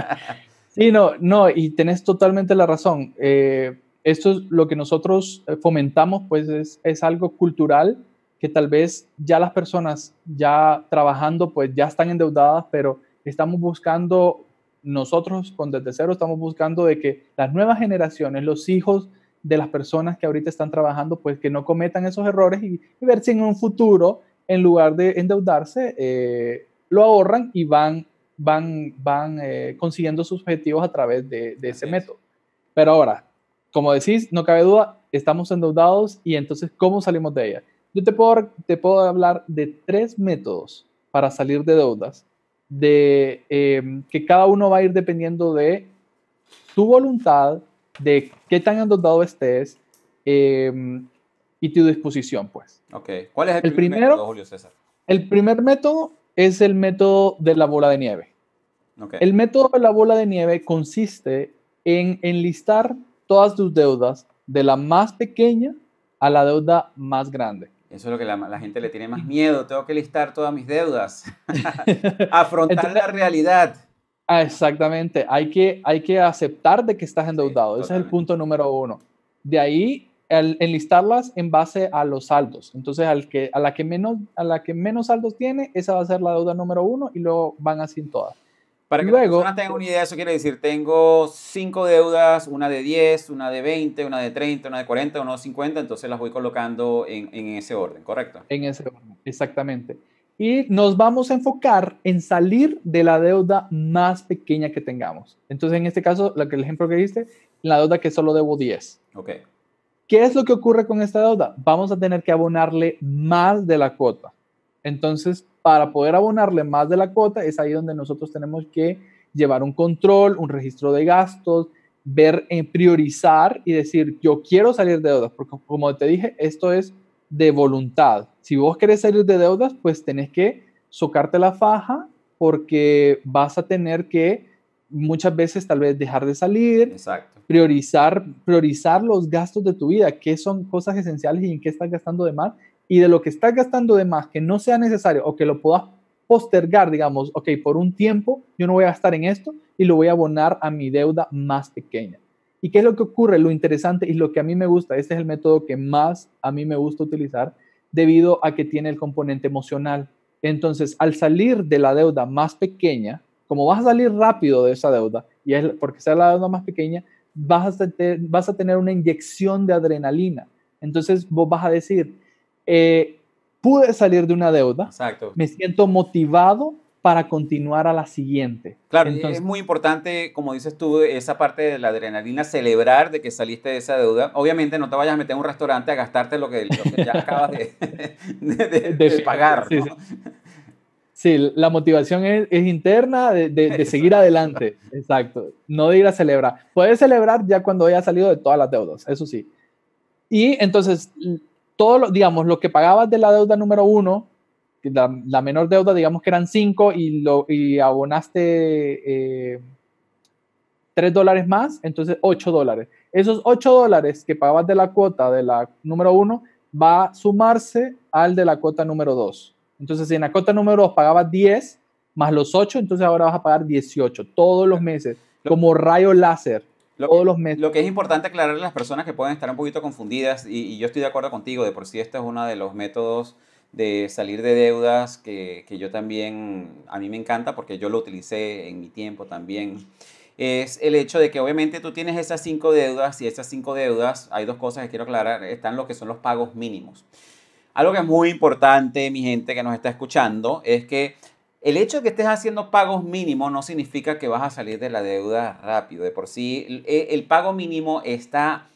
sí, no, no, y tenés totalmente la razón. Eh, esto es lo que nosotros eh, fomentamos, pues es, es, algo cultural que tal vez ya las personas ya trabajando, pues ya están endeudadas, pero estamos buscando, nosotros con Desde Cero estamos buscando de que las nuevas generaciones, los hijos de las personas que ahorita están trabajando, pues que no cometan esos errores y, ver si en un futuro, en lugar de endeudarse, eh, lo ahorran y van, van, van eh, consiguiendo sus objetivos a través de, ese método. Pero ahora, como decís, no cabe duda, estamos endeudados y entonces, ¿cómo salimos de ella? Yo te puedo, te puedo hablar de tres métodos para salir de deudas de em, que cada uno va a ir dependiendo de tu voluntad, de qué tan adotado estés em, y tu disposición, pues. ¿Cuál es el, primer método, Julio César? El primer método es el método de la bola de nieve. El método de la bola de nieve consiste en enlistar todas tus deudas de la más pequeña a la deuda más grande. Eso es lo que la, la, gente le tiene más miedo. Tengo que listar todas mis deudas. Afrontar la realidad. Ah, exactamente. Hay que, hay que aceptar de que estás endeudado. Ese es el punto número uno. De ahí, enlistarlas en base a los saldos. Entonces, al que, a, la que menos, a la que menos saldos tiene, esa va a ser la deuda número uno y luego van así en todas. Para que Luego, las personas tengan una idea, eso quiere decir, tengo cinco deudas, una de 10, una de 20, una de 30, una de 40, una de 50, entonces las voy colocando en, ese orden, ¿correcto? En ese orden, exactamente. Y nos vamos a enfocar en salir de la deuda más pequeña que tengamos. Entonces, en este caso, el ejemplo que diste, la deuda que solo debo 10. Ok. ¿Qué es lo que ocurre con esta deuda? Vamos a tener que abonarle más de la cuota. Entonces, para poder abonarle más de la cuota, es ahí donde nosotros tenemos que llevar un control, un registro de gastos, ver, eh, priorizar y decir, yo quiero salir de deudas, porque como te dije, esto es de voluntad. Si vos querés salir de deudas, pues tenés que socarte la faja porque vas a tener que muchas veces tal vez dejar de salir, Exacto. priorizar priorizar los gastos de tu vida, qué son cosas esenciales y en qué estás gastando de más y de lo que estás gastando de más que no sea necesario o que lo puedas postergar, digamos, ok, por un tiempo yo no voy a gastar en esto y lo voy a abonar a mi deuda más pequeña. ¿Y qué es lo que ocurre? Lo interesante y lo que a mí me gusta, este es el método que más a mí me gusta utilizar debido a que tiene el componente emocional. Entonces, al salir de la deuda más pequeña, como vas a salir rápido de esa deuda, y es porque sea la deuda más pequeña, vas a, tener, vas a tener una inyección de adrenalina. Entonces, vos vas a decir, eh, pude salir de una deuda, Exacto. me siento motivado para continuar a la siguiente. Claro, es muy importante, como dices tú, esa parte de la adrenalina, celebrar de que saliste de esa deuda. Obviamente no te vayas a meter a un restaurante a gastarte lo que, ya acabas de, pagar. Sí, la motivación es, es interna de, seguir adelante, exacto, no de ir a celebrar. Puedes celebrar ya cuando hayas salido de todas las deudas, eso sí. Y entonces todo lo, digamos, lo que pagabas de la deuda número uno, la, menor deuda, digamos que eran 5 y, lo, y abonaste 3 eh, dólares más, entonces 8 dólares. Esos 8 dólares que pagabas de la cuota de la número uno va a sumarse al de la cuota número 2. Entonces, si en la cuota número 2 pagabas 10 más los 8, entonces ahora vas a pagar 18 todos los meses, como rayo láser. Lo que, es importante aclararle a las personas que pueden estar un poquito confundidas, y, yo estoy de acuerdo contigo, de por sí este es uno de los métodos de salir de deudas que, que, yo también, a mí me encanta porque yo lo utilicé en mi tiempo también, es el hecho de que obviamente tú tienes esas cinco deudas y esas cinco deudas, hay dos cosas que quiero aclarar, están lo que son los pagos mínimos. Algo que es muy importante, mi gente que nos está escuchando, es que el hecho de que estés haciendo pagos mínimos no significa que vas a salir de la deuda rápido. De por sí, el eh, pago mínimo está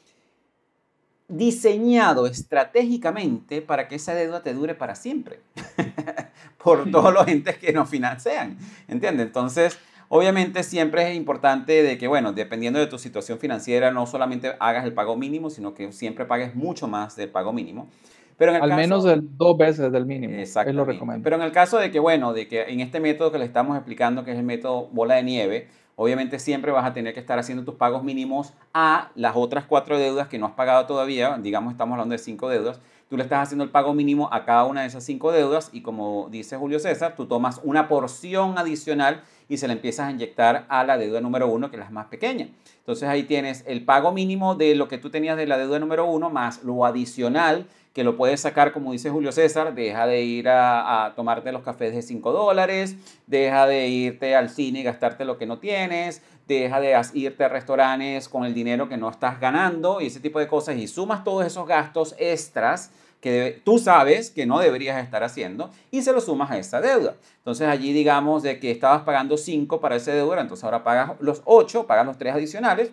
diseñado estratégicamente para que esa deuda te dure para siempre, por todos los entes que nos financian, ¿entiendes? Entonces, obviamente siempre es importante de que, bueno, dependiendo de tu situación financiera, no solamente hagas el pago mínimo, sino que siempre pagues mucho más del pago mínimo. Pero en Al menos dos veces del mínimo. Exacto. lo recomiendo. Pero en el caso de que, bueno, de que en este método que le estamos explicando, que es el método bola de nieve, obviamente siempre vas a tener que estar haciendo tus pagos mínimos a las otras cuatro deudas que no has pagado todavía, digamos estamos hablando de cinco deudas, tú le estás haciendo el pago mínimo a cada una de esas cinco deudas y como dice Julio César, tú tomas una porción adicional y se la empiezas a inyectar a la deuda número uno, que es la más pequeña. Entonces ahí tienes el pago mínimo de lo que tú tenías de la deuda número uno más lo adicional que lo puedes sacar, como dice Julio César, deja de ir a, tomarte los cafés de 5 dólares, deja de irte al cine y gastarte lo que no tienes, deja de irte a restaurantes con el dinero que no estás ganando y ese tipo de cosas y sumas todos esos gastos extras que tú sabes que no deberías estar haciendo y se lo sumas a esa deuda. Entonces allí digamos de que estabas pagando 5 para esa deuda, entonces ahora pagas los 8, pagas los 3 adicionales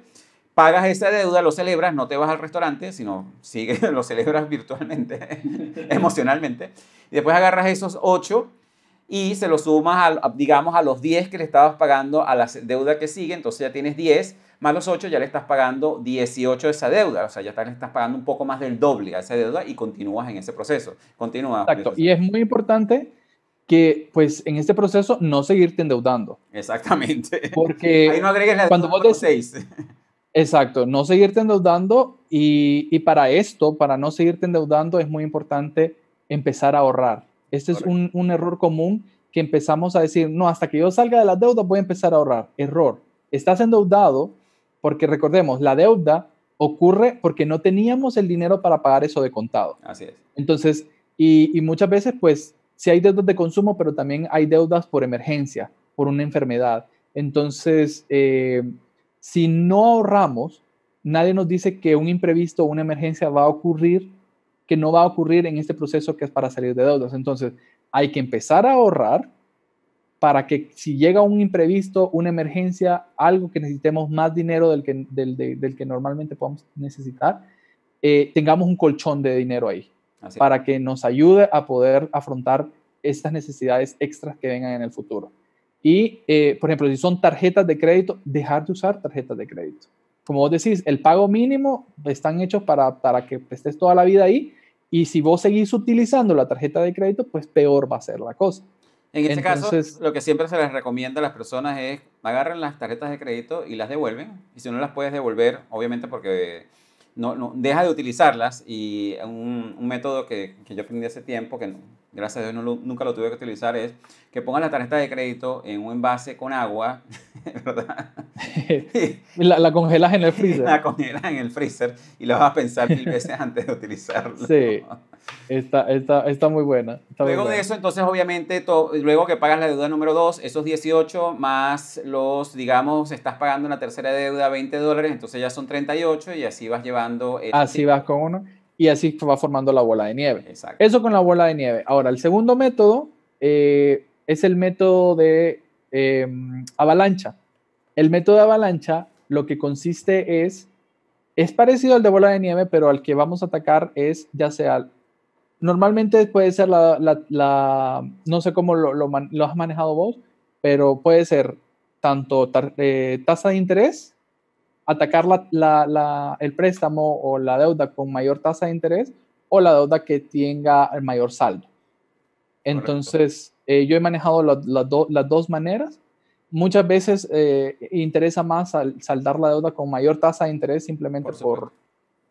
pagas esa deuda, lo celebras, no te vas al restaurante, sino sigue, lo celebras virtualmente, emocionalmente. Y después agarras esos 8 y se los sumas, a, digamos, a los 10 que le estabas pagando a la deuda que sigue, entonces ya tienes 10 más los 8, ya le estás pagando 18 de esa deuda, o sea, ya le estás pagando un poco más del doble a esa deuda y continúas en ese proceso. Continúa. Exacto, y es muy importante que pues en este proceso no seguirte endeudando. Exactamente. Porque Ahí no agregues la cuando vos 6. Exacto, no seguirte endeudando y, para esto, para no seguirte endeudando, es muy importante empezar a ahorrar. Este es un, error común que empezamos a decir, no, hasta que yo salga de la deuda voy a empezar a ahorrar. Error. Estás endeudado porque recordemos, la deuda ocurre porque no teníamos el dinero para pagar eso de contado. Así es. Entonces, y, muchas veces, pues, si hay deudas de consumo, pero también hay deudas por emergencia, por una enfermedad. Entonces, eh, si no ahorramos, nadie nos dice que un imprevisto una emergencia va a ocurrir, que no va a ocurrir en este proceso que es para salir de deudas. Entonces, hay que empezar a ahorrar para que si llega un imprevisto, una emergencia, algo que necesitemos más dinero del que, normalmente podemos necesitar, eh, tengamos un colchón de dinero ahí, para que nos ayude a poder afrontar estas necesidades extras que vengan en el futuro. Y, eh, por ejemplo, si son tarjetas de crédito, dejar de usar tarjetas de crédito. Como vos decís, el pago mínimo están hechos para, para que estés toda la vida ahí. Y si vos seguís utilizando la tarjeta de crédito, pues peor va a ser la cosa. En este caso, lo que siempre se les recomienda a las personas es agarren las tarjetas de crédito y las devuelven. Y si no las puedes devolver, obviamente porque no, no deja de utilizarlas. Y un, un método que, que, yo aprendí hace tiempo, que gracias a Dios nunca lo tuve que utilizar, es que pongan la tarjeta de crédito en un envase con agua, ¿verdad? la, congelas en el freezer. La congelas en el freezer y la vas a pensar mil veces antes de utilizarla. Sí, está, muy buena. luego de eso, entonces, obviamente, luego que pagas la deuda número 2, esos 18 más los, digamos, estás pagando una tercera deuda 20 dólares, entonces ya son 38 y así vas llevando... así vas con uno y así va formando la bola de nieve. Eso con la bola de nieve. Ahora, el segundo método eh, es el método de em, avalancha. El método de avalancha lo que consiste es, es parecido al de bola de nieve, pero al que vamos a atacar es ya sea, normalmente puede ser la, la, no sé cómo lo, lo, has manejado vos, pero puede ser tanto eh, tasa de interés, atacar el préstamo o la deuda con mayor tasa de interés o la deuda que tenga el mayor saldo. Entonces, eh, yo he manejado las dos maneras. Muchas veces eh, interesa más saldar la deuda con mayor tasa de interés simplemente por,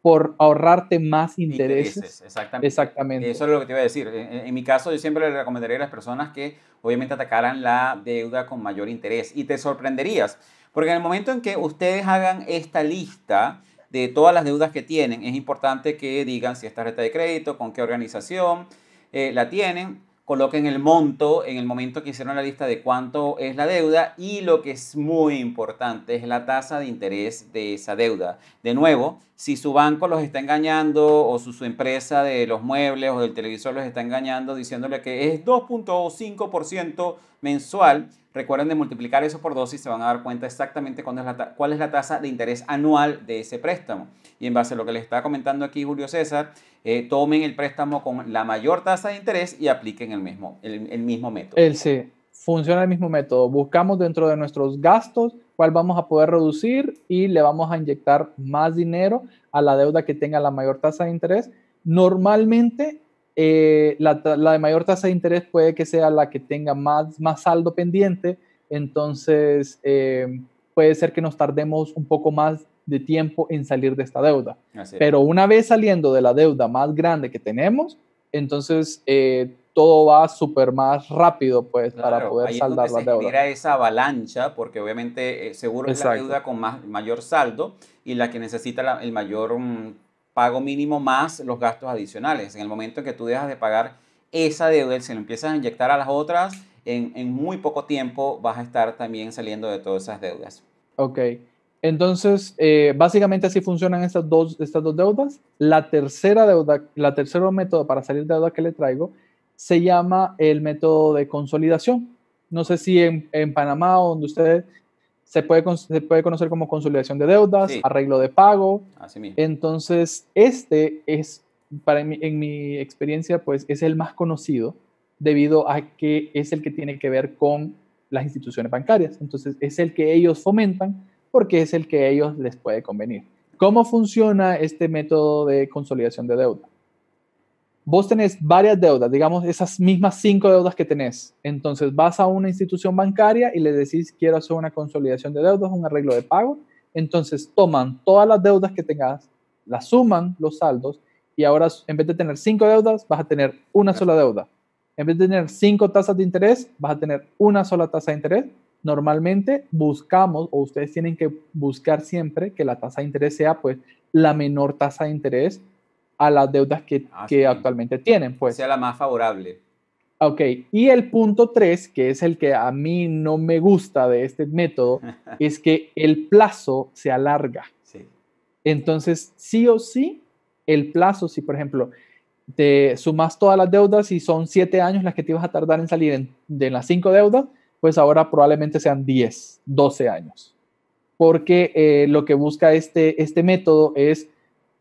por, ahorrarte más intereses. exactamente. Eso es lo que te iba a decir. En, en mi caso, yo siempre le recomendaría a las personas que obviamente atacaran la deuda con mayor interés. Y te sorprenderías porque en el momento en que ustedes hagan esta lista de todas las deudas que tienen, es importante que digan si esta tarjeta de crédito, con qué organización eh, la tienen coloquen el monto en el momento que hicieron la lista de cuánto es la deuda y lo que es muy importante es la tasa de interés de esa deuda. De nuevo, si su banco los está engañando o su, empresa de los muebles o del televisor los está engañando diciéndole que es 2.5% mensual, recuerden de multiplicar eso por dos y se van a dar cuenta exactamente cuál es, la cuál es la tasa de interés anual de ese préstamo. Y en base a lo que les está comentando aquí Julio César, eh, tomen el préstamo con la mayor tasa de interés y apliquen el mismo, el, mismo método. El sí, funciona el mismo método. Buscamos dentro de nuestros gastos cuál vamos a poder reducir y le vamos a inyectar más dinero a la deuda que tenga la mayor tasa de interés. Normalmente eh, la, de mayor tasa de interés puede que sea la que tenga más, más saldo pendiente, entonces eh, puede ser que nos tardemos un poco más de tiempo en salir de esta deuda. Pero una vez saliendo de la deuda más grande que tenemos, entonces eh, todo va súper más rápido pues para poder saldar la deuda. esa avalancha porque obviamente eh, seguro es la deuda con más, mayor saldo y la que necesita el mayor mm, pago mínimo más los gastos adicionales. En el momento en que tú dejas de pagar esa deuda, se lo empiezas a inyectar a las otras, en, en muy poco tiempo vas a estar también saliendo de todas esas deudas. Ok. Entonces, eh, básicamente así funcionan estas dos, estas dos deudas. La tercera deuda, la tercero método para salir de deuda que le traigo se llama el método de consolidación. No sé si en, Panamá o donde ustedes se puede, puede conocer como consolidación de deudas, arreglo de pago. Así mismo. Entonces, este es, para mí, en mi experiencia, pues es el más conocido debido a que es el que tiene que ver con las instituciones bancarias. Entonces, es el que ellos fomentan porque es el que a ellos les puede convenir. ¿Cómo funciona este método de consolidación de deuda? Vos tenés varias deudas, digamos esas mismas cinco deudas que tenés. Entonces vas a una institución bancaria y le decís, quiero hacer una consolidación de deudas, un arreglo de pago. Entonces toman todas las deudas que tengas, las suman los saldos y ahora en vez de tener cinco deudas, vas a tener una sola deuda. En vez de tener cinco tasas de interés, vas a tener una sola tasa de interés Normalmente buscamos o ustedes tienen que buscar siempre que la tasa de interés sea pues la menor tasa de interés a las deudas que, ah, que actualmente tienen. Pues. Sea la más favorable. Ok, y el punto 3, que es el que a mí no me gusta de este método, es que el plazo se alarga. Entonces, sí o sí, el plazo, si por ejemplo te sumas todas las deudas y son siete años las que te vas a tardar en salir de las cinco deudas, pues ahora probablemente sean 10, 12 años. Porque eh, lo que busca este, este método es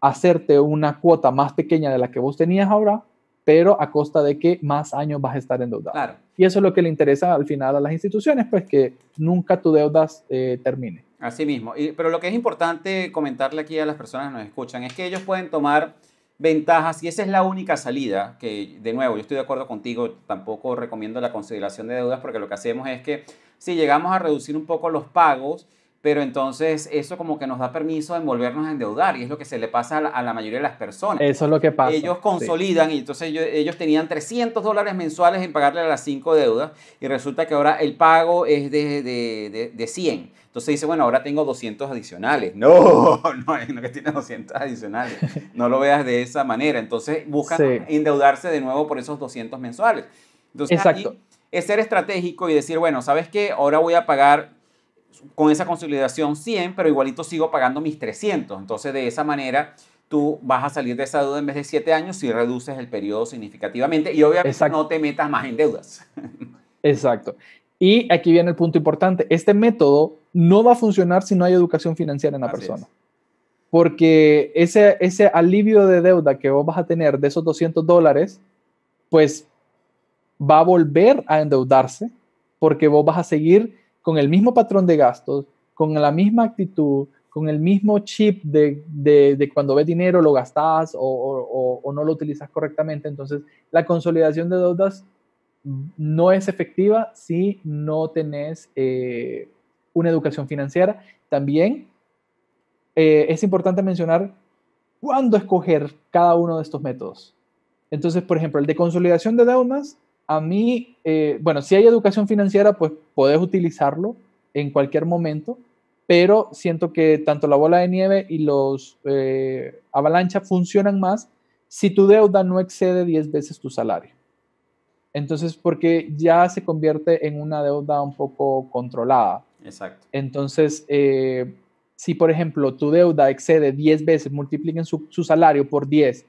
hacerte una cuota más pequeña de la que vos tenías ahora, pero a costa de que más años vas a estar endeudado. Claro. Y eso es lo que le interesa al final a las instituciones, pues que nunca tu deuda eh, termine. Así mismo. pero lo que es importante comentarle aquí a las personas que nos escuchan es que ellos pueden tomar ventajas y esa es la única salida que, de nuevo, yo estoy de acuerdo contigo, tampoco recomiendo la consideración de deudas porque lo que hacemos es que si llegamos a reducir un poco los pagos, pero entonces eso como que nos da permiso de envolvernos a endeudar y es lo que se le pasa a la, mayoría de las personas. Eso es lo que pasa. Ellos consolidan y entonces ellos, tenían 300 dólares mensuales en pagarle a las cinco deudas y resulta que ahora el pago es de, de, de, de 100 entonces dice, bueno, ahora tengo 200 adicionales. No, no, no que tiene 200 adicionales. No lo veas de esa manera. Entonces busca endeudarse de nuevo por esos 200 mensuales. Entonces, aquí es ser estratégico y decir, bueno, ¿sabes qué? Ahora voy a pagar con esa consolidación 100, pero igualito sigo pagando mis 300. Entonces, de esa manera tú vas a salir de esa deuda en vez de 7 años si reduces el periodo significativamente y obviamente no te metas más en deudas. Exacto. Y aquí viene el punto importante. Este método no va a funcionar si no hay educación financiera en la persona. Porque ese, ese alivio de deuda que vos vas a tener de esos 200 dólares, pues va a volver a endeudarse porque vos vas a seguir con el mismo patrón de gastos, con la misma actitud, con el mismo chip de, cuando ves dinero lo gastas o, o, no lo utilizas correctamente. Entonces, la consolidación de deudas no es efectiva si no tenés eh, una educación financiera. También eh, es importante mencionar cuándo escoger cada uno de estos métodos. Entonces, por ejemplo, el de consolidación de deudas, a mí, eh, bueno, si hay educación financiera, pues podés utilizarlo en cualquier momento, pero siento que tanto la bola de nieve y los avalanchas funcionan más si tu deuda no excede 10 veces tu salario. Entonces, porque ya se convierte en una deuda un poco controlada. Exacto. Entonces, eh, si por ejemplo tu deuda excede 10 veces, multipliquen su, su salario por 10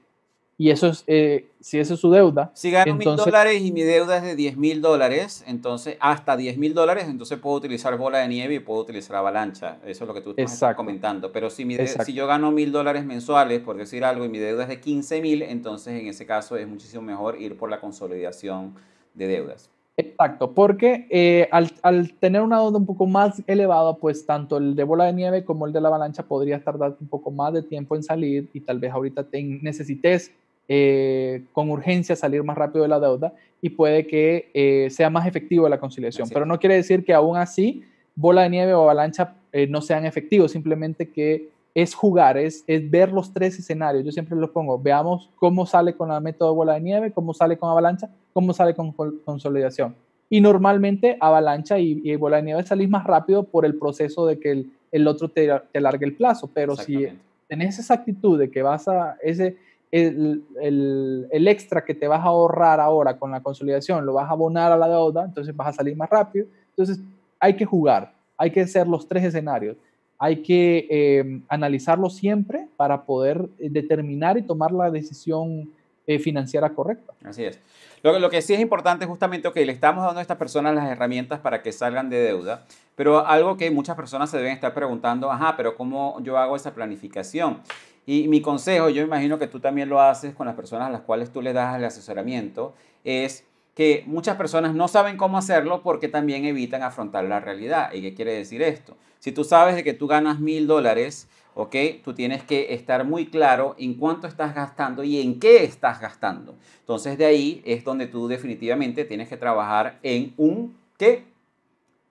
y eso es, eh, si esa es su deuda. Si gano mil dólares y mi deuda es de 10 mil dólares, entonces hasta diez mil dólares, entonces puedo utilizar bola de nieve y puedo utilizar avalancha. Eso es lo que tú estás comentando. Pero si, mi si yo gano mil dólares mensuales, por decir algo, y mi deuda es de quince mil, entonces en ese caso es muchísimo mejor ir por la consolidación de deudas. Exacto, porque eh, al, tener una deuda un poco más elevada, pues tanto el de bola de nieve como el de la avalancha podría tardar un poco más de tiempo en salir y tal vez ahorita te necesites eh, con urgencia salir más rápido de la deuda y puede que eh, sea más efectivo la conciliación. Pero no quiere decir que aún así bola de nieve o avalancha eh, no sean efectivos, simplemente que es jugar, es, ver los tres escenarios. Yo siempre los pongo, veamos cómo sale con la método bola de nieve, cómo sale con avalancha, cómo sale con consolidación. Y normalmente avalancha y, bola de nieve salís más rápido por el proceso de que el, otro te, te, largue el plazo, pero si tenés esa actitud de que vas a ese el, el, extra que te vas a ahorrar ahora con la consolidación lo vas a abonar a la deuda, entonces vas a salir más rápido. Entonces hay que jugar, hay que hacer los tres escenarios, hay que em, analizarlo siempre para poder eh, determinar y tomar la decisión eh, financiera correcta. Así es. Lo, lo, que sí es importante justamente, que le estamos dando a estas personas las herramientas para que salgan de deuda, pero algo que muchas personas se deben estar preguntando, ajá, pero ¿cómo yo hago esa planificación? Y mi consejo, yo imagino que tú también lo haces con las personas a las cuales tú les das el asesoramiento, es que muchas personas no saben cómo hacerlo porque también evitan afrontar la realidad. ¿Y qué quiere decir esto? Si tú sabes de que tú ganas mil dólares, ¿ok? Tú tienes que estar muy claro en cuánto estás gastando y en qué estás gastando. Entonces de ahí es donde tú definitivamente tienes que trabajar en un qué,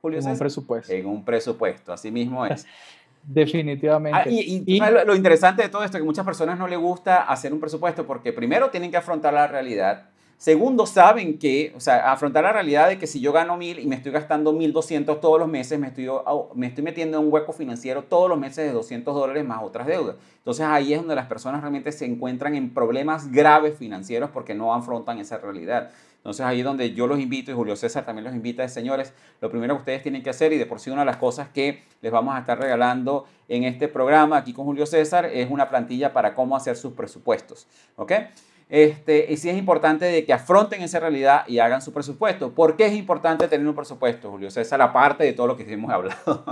Julio En un presupuesto. En un presupuesto, así mismo es. Definitivamente. Ah, y, lo, interesante de todo esto es que muchas personas no les gusta hacer un presupuesto porque primero tienen que afrontar la realidad. Segundo, saben que, o sea, afrontar la realidad de que si yo gano mil y me estoy gastando mil doscientos todos los meses, me estoy, me estoy metiendo en un hueco financiero todos los meses de 200 dólares más otras deudas. Entonces ahí es donde las personas realmente se encuentran en problemas graves financieros porque no afrontan esa realidad. Entonces ahí es donde yo los invito y Julio César también los invita, señores, lo primero que ustedes tienen que hacer y de por sí una de las cosas que les vamos a estar regalando en este programa aquí con Julio César es una plantilla para cómo hacer sus presupuestos, ¿ok? Este, y sí es importante de que afronten esa realidad y hagan su presupuesto. ¿Por qué es importante tener un presupuesto, Julio César, aparte de todo lo que hemos hablado?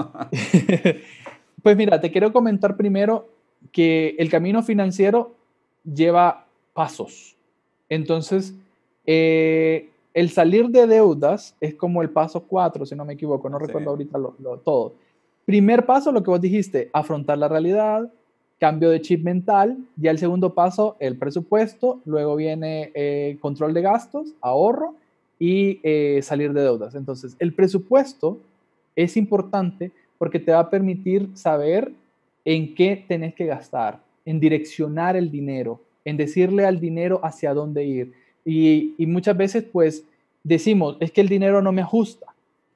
pues mira, te quiero comentar primero que el camino financiero lleva pasos. Entonces, eh, el salir de deudas es como el paso 4, si no me equivoco, no recuerdo ahorita todo. Primer paso, lo que vos dijiste, afrontar la realidad, cambio de chip mental, ya el segundo paso, el presupuesto, luego viene eh, control de gastos, ahorro y eh, salir de deudas. Entonces, el presupuesto es importante porque te va a permitir saber en qué tenés que gastar, en direccionar el dinero, en decirle al dinero hacia dónde ir y, muchas veces, pues, decimos, es que el dinero no me ajusta.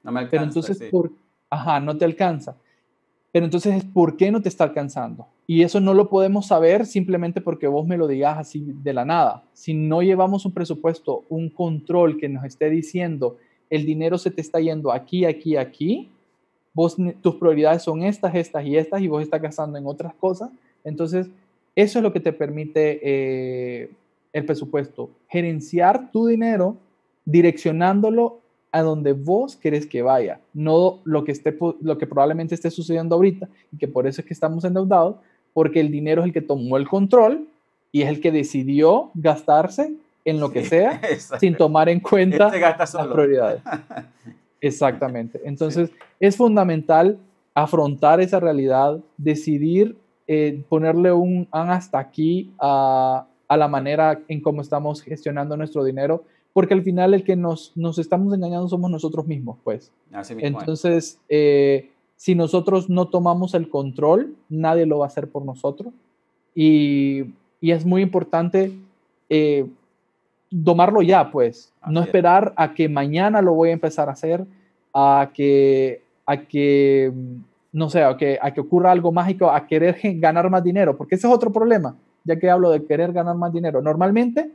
No me alcanza, Pero entonces, por, ajá, no te alcanza. Pero entonces, ¿por qué no te está alcanzando? Y eso no lo podemos saber simplemente porque vos me lo digas así de la nada. Si no llevamos un presupuesto, un control que nos esté diciendo, el dinero se te está yendo aquí, aquí, aquí, vos, tus prioridades son estas, estas y estas, y vos estás gastando en otras cosas, entonces eso es lo que te permite... Eh, el presupuesto, gerenciar tu dinero direccionándolo a donde vos querés que vaya, no lo que, esté, lo que probablemente esté sucediendo ahorita y que por eso es que estamos endeudados, porque el dinero es el que tomó el control y es el que decidió gastarse en lo que sea sin tomar en cuenta este las prioridades. Exactamente. Entonces, es fundamental afrontar esa realidad, decidir eh, ponerle un hasta aquí a, a la manera en cómo estamos gestionando nuestro dinero, porque al final el que nos, estamos engañando somos nosotros mismos, pues. Entonces, eh, si nosotros no tomamos el control, nadie lo va a hacer por nosotros. Y, es muy importante eh, tomarlo domarlo ya, pues. no esperar a que mañana lo voy a empezar a hacer, a que, a que mm, no sé, a que, a que ocurra algo mágico, a querer ganar más dinero, porque ese es otro problema ya que hablo de querer ganar más dinero. Normalmente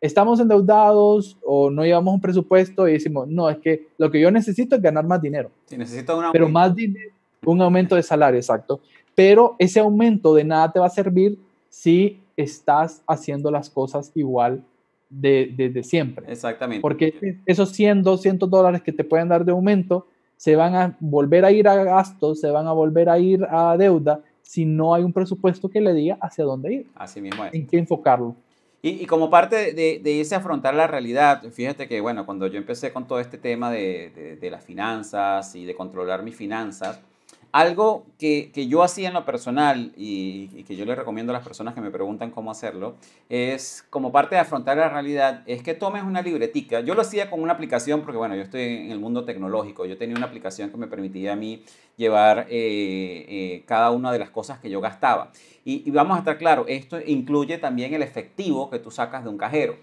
estamos endeudados o no llevamos un presupuesto y decimos, no, es que lo que yo necesito es ganar más dinero. Sí, necesito un Pero más dinero, un aumento de salario, exacto. Pero ese aumento de nada te va a servir si estás haciendo las cosas igual desde de, de siempre. Exactamente. Porque esos 100, 200 dólares que te pueden dar de aumento se van a volver a ir a gastos, se van a volver a ir a deuda si no hay un presupuesto que le diga hacia dónde ir. Así mismo es. En qué enfocarlo. Y, como parte de, irse a afrontar la realidad, fíjate que, bueno, cuando yo empecé con todo este tema de, de las finanzas y de controlar mis finanzas, algo que, yo hacía en lo personal y, que yo le recomiendo a las personas que me preguntan cómo hacerlo, es como parte de afrontar la realidad, es que tomes una libretica. Yo lo hacía con una aplicación, porque bueno, yo estoy en el mundo tecnológico, yo tenía una aplicación que me permitía a mí llevar eh, eh, cada una de las cosas que yo gastaba. Y, y vamos a estar claro, esto incluye también el efectivo que tú sacas de un cajero.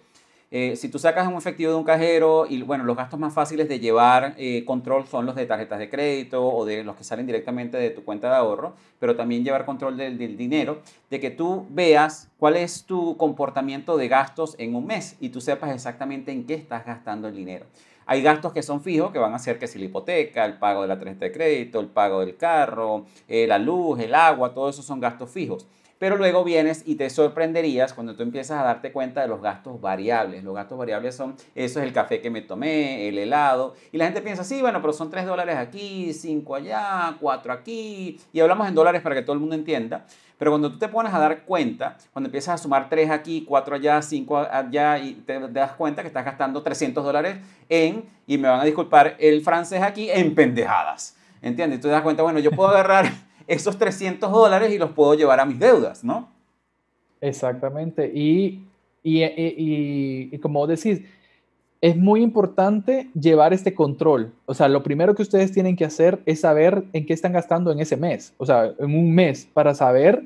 Eh, si tú sacas un efectivo de un cajero, y bueno, los gastos más fáciles de llevar eh, control son los de tarjetas de crédito o de los que salen directamente de tu cuenta de ahorro, pero también llevar control del, dinero, de que tú veas cuál es tu comportamiento de gastos en un mes y tú sepas exactamente en qué estás gastando el dinero. Hay gastos que son fijos, que van a ser que si la hipoteca, el pago de la tarjeta de crédito, el pago del carro, eh, la luz, el agua, todo eso son gastos fijos. Pero luego vienes y te sorprenderías cuando tú empiezas a darte cuenta de los gastos variables. Los gastos variables son, eso es el café que me tomé, el helado. Y la gente piensa, sí, bueno, pero son 3 dólares aquí, 5 allá, 4 aquí. Y hablamos en dólares para que todo el mundo entienda. Pero cuando tú te pones a dar cuenta, cuando empiezas a sumar 3 aquí, 4 allá, 5 allá, y te das cuenta que estás gastando 300 dólares en, y me van a disculpar el francés aquí, en pendejadas. ¿Entiendes? Tú te das cuenta, bueno, yo puedo agarrar esos 300 dólares y los puedo llevar a mis deudas, ¿no? Exactamente. Y, y, y, como decís, es muy importante llevar este control. O sea, lo primero que ustedes tienen que hacer es saber en qué están gastando en ese mes, o sea, en un mes, para saber,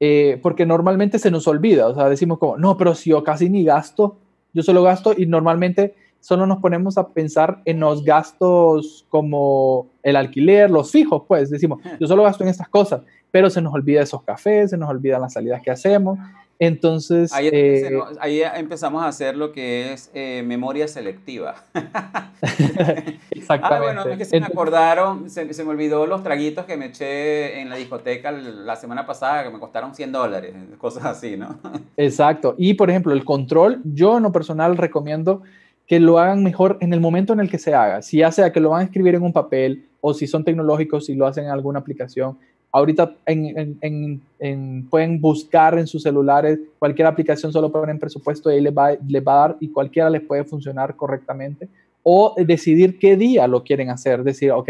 eh, porque normalmente se nos olvida, o sea, decimos como, no, pero si yo casi ni gasto, yo solo gasto y normalmente solo nos ponemos a pensar en los gastos como el alquiler, los fijos, pues decimos, yo solo gasto en estas cosas, pero se nos olvida esos cafés, se nos olvidan las salidas que hacemos. Entonces, ahí, eh, empezamos a hacer lo que es eh, memoria selectiva. Exactamente. Ah, bueno, que se me acordaron, se, se, me olvidó los traguitos que me eché en la discoteca la semana pasada, que me costaron 100 dólares, cosas así, ¿no? Exacto. Y, por ejemplo, el control, yo en lo personal recomiendo que lo hagan mejor en el momento en el que se haga, si ya sea que lo van a escribir en un papel o si son tecnológicos, y lo hacen en alguna aplicación. Ahorita en, pueden buscar en sus celulares cualquier aplicación, solo ponen presupuesto y ahí va, les va a dar y cualquiera les puede funcionar correctamente. O decidir qué día lo quieren hacer, decir, ok,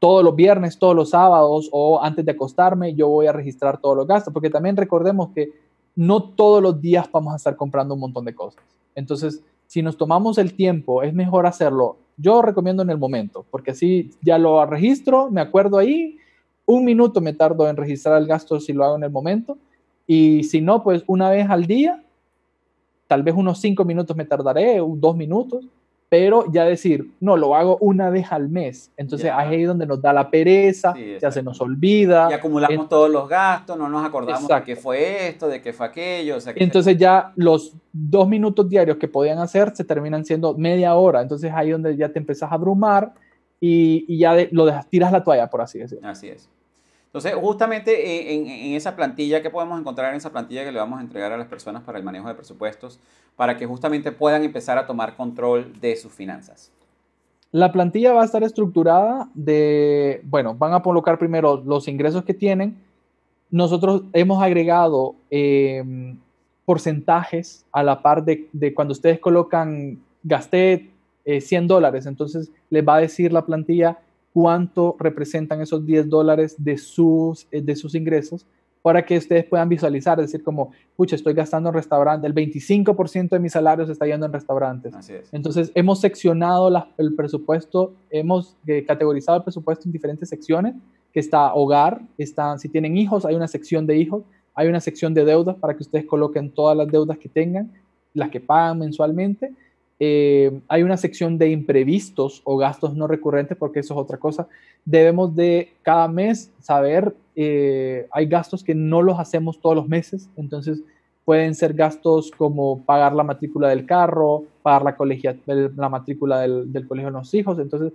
todos los viernes, todos los sábados o antes de acostarme yo voy a registrar todos los gastos, porque también recordemos que no todos los días vamos a estar comprando un montón de cosas. Entonces, si nos tomamos el tiempo, es mejor hacerlo. Yo recomiendo en el momento, porque así ya lo registro, me acuerdo ahí, un minuto me tardo en registrar el gasto si lo hago en el momento, y si no, pues una vez al día, tal vez unos cinco minutos me tardaré, dos minutos, pero ya decir, no, lo hago una vez al mes. Entonces ahí es donde nos da la pereza, ya se nos olvida. Y acumulamos todos los gastos, no nos acordamos de qué fue esto, de qué fue aquello. entonces ya los dos minutos diarios que podían hacer se terminan siendo media hora. Entonces ahí es donde ya te empezás a abrumar y, y ya lo dejas, tiras la toalla, por así decirlo. Así es. Entonces, justamente eh, en, esa plantilla, que podemos encontrar en esa plantilla que le vamos a entregar a las personas para el manejo de presupuestos, para que justamente puedan empezar a tomar control de sus finanzas? La plantilla va a estar estructurada de, bueno, van a colocar primero los ingresos que tienen. Nosotros hemos agregado em, porcentajes a la par de, cuando ustedes colocan, gasté 100 eh, dólares, entonces les va a decir la plantilla cuánto representan esos 10 dólares de sus, eh, de sus ingresos para que ustedes puedan visualizar, decir como, pucha, estoy gastando en restaurantes, el 25% de mis salarios está yendo en restaurantes. Así Entonces, hemos seccionado el presupuesto, hemos eh, categorizado el presupuesto en diferentes secciones, que está hogar, están, si tienen hijos, hay una sección de hijos, hay una sección de deudas para que ustedes coloquen todas las deudas que tengan, las que pagan mensualmente, eh, hay una sección de imprevistos o gastos no recurrentes, porque eso es otra cosa. Debemos de cada mes saber, eh, hay gastos que no los hacemos todos los meses, entonces pueden ser gastos como pagar la matrícula del carro, pagar la, colegia, la matrícula del, colegio de los hijos, entonces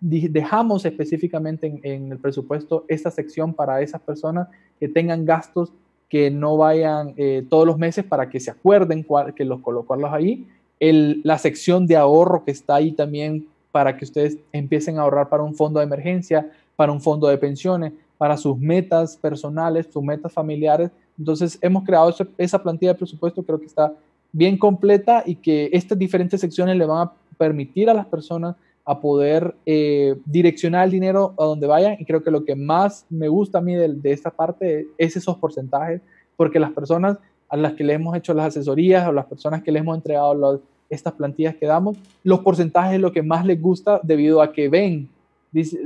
dejamos específicamente en, el presupuesto esta sección para esas personas que tengan gastos que no vayan eh, todos los meses para que se acuerden que los colocarlos ahí la sección de ahorro que está ahí también para que ustedes empiecen a ahorrar para un fondo de emergencia, para un fondo de pensiones, para sus metas personales, sus metas familiares. Entonces hemos creado esa plantilla de presupuesto, creo que está bien completa y que estas diferentes secciones le van a permitir a las personas a poder eh, direccionar el dinero a donde vayan. Y creo que lo que más me gusta a mí de, de, esta parte es esos porcentajes, porque las personas a las que le hemos hecho las asesorías o las personas que les hemos entregado los, estas plantillas que damos, los porcentajes es lo que más les gusta debido a que ven, dice,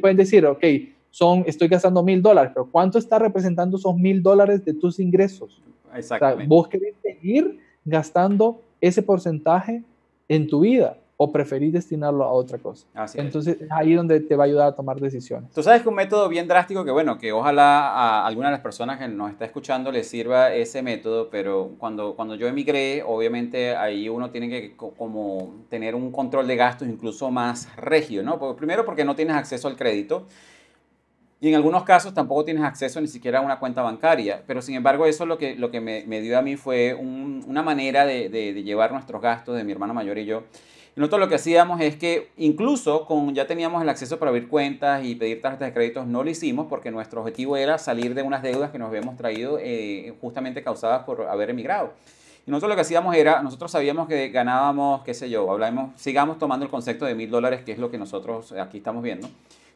pueden decir, ok, son, estoy gastando mil dólares, pero ¿cuánto está representando esos mil dólares de tus ingresos? Exactamente. vos querés seguir gastando ese porcentaje en tu vida o preferís destinarlo a otra cosa. Entonces es. ahí donde te va a ayudar a tomar decisiones. Tú sabes que un método bien drástico que bueno, que ojalá a alguna de las personas que nos está escuchando les sirva ese método, pero cuando, cuando yo emigré, obviamente ahí uno tiene que como tener un control de gastos incluso más regio, ¿no? Porque, primero porque no tienes acceso al crédito. Y en algunos casos tampoco tienes acceso ni siquiera a una cuenta bancaria. Pero sin embargo, eso lo que, lo que me, dio a mí fue una manera de, de llevar nuestros gastos de mi hermano mayor y yo y nosotros lo que hacíamos es que incluso con ya teníamos el acceso para abrir cuentas y pedir tarjetas de crédito, no lo hicimos porque nuestro objetivo era salir de unas deudas que nos habíamos traído eh, justamente causadas por haber emigrado. Y nosotros lo que hacíamos era, nosotros sabíamos que ganábamos, qué sé yo, sigamos tomando el concepto de mil dólares, que es lo que nosotros aquí estamos viendo.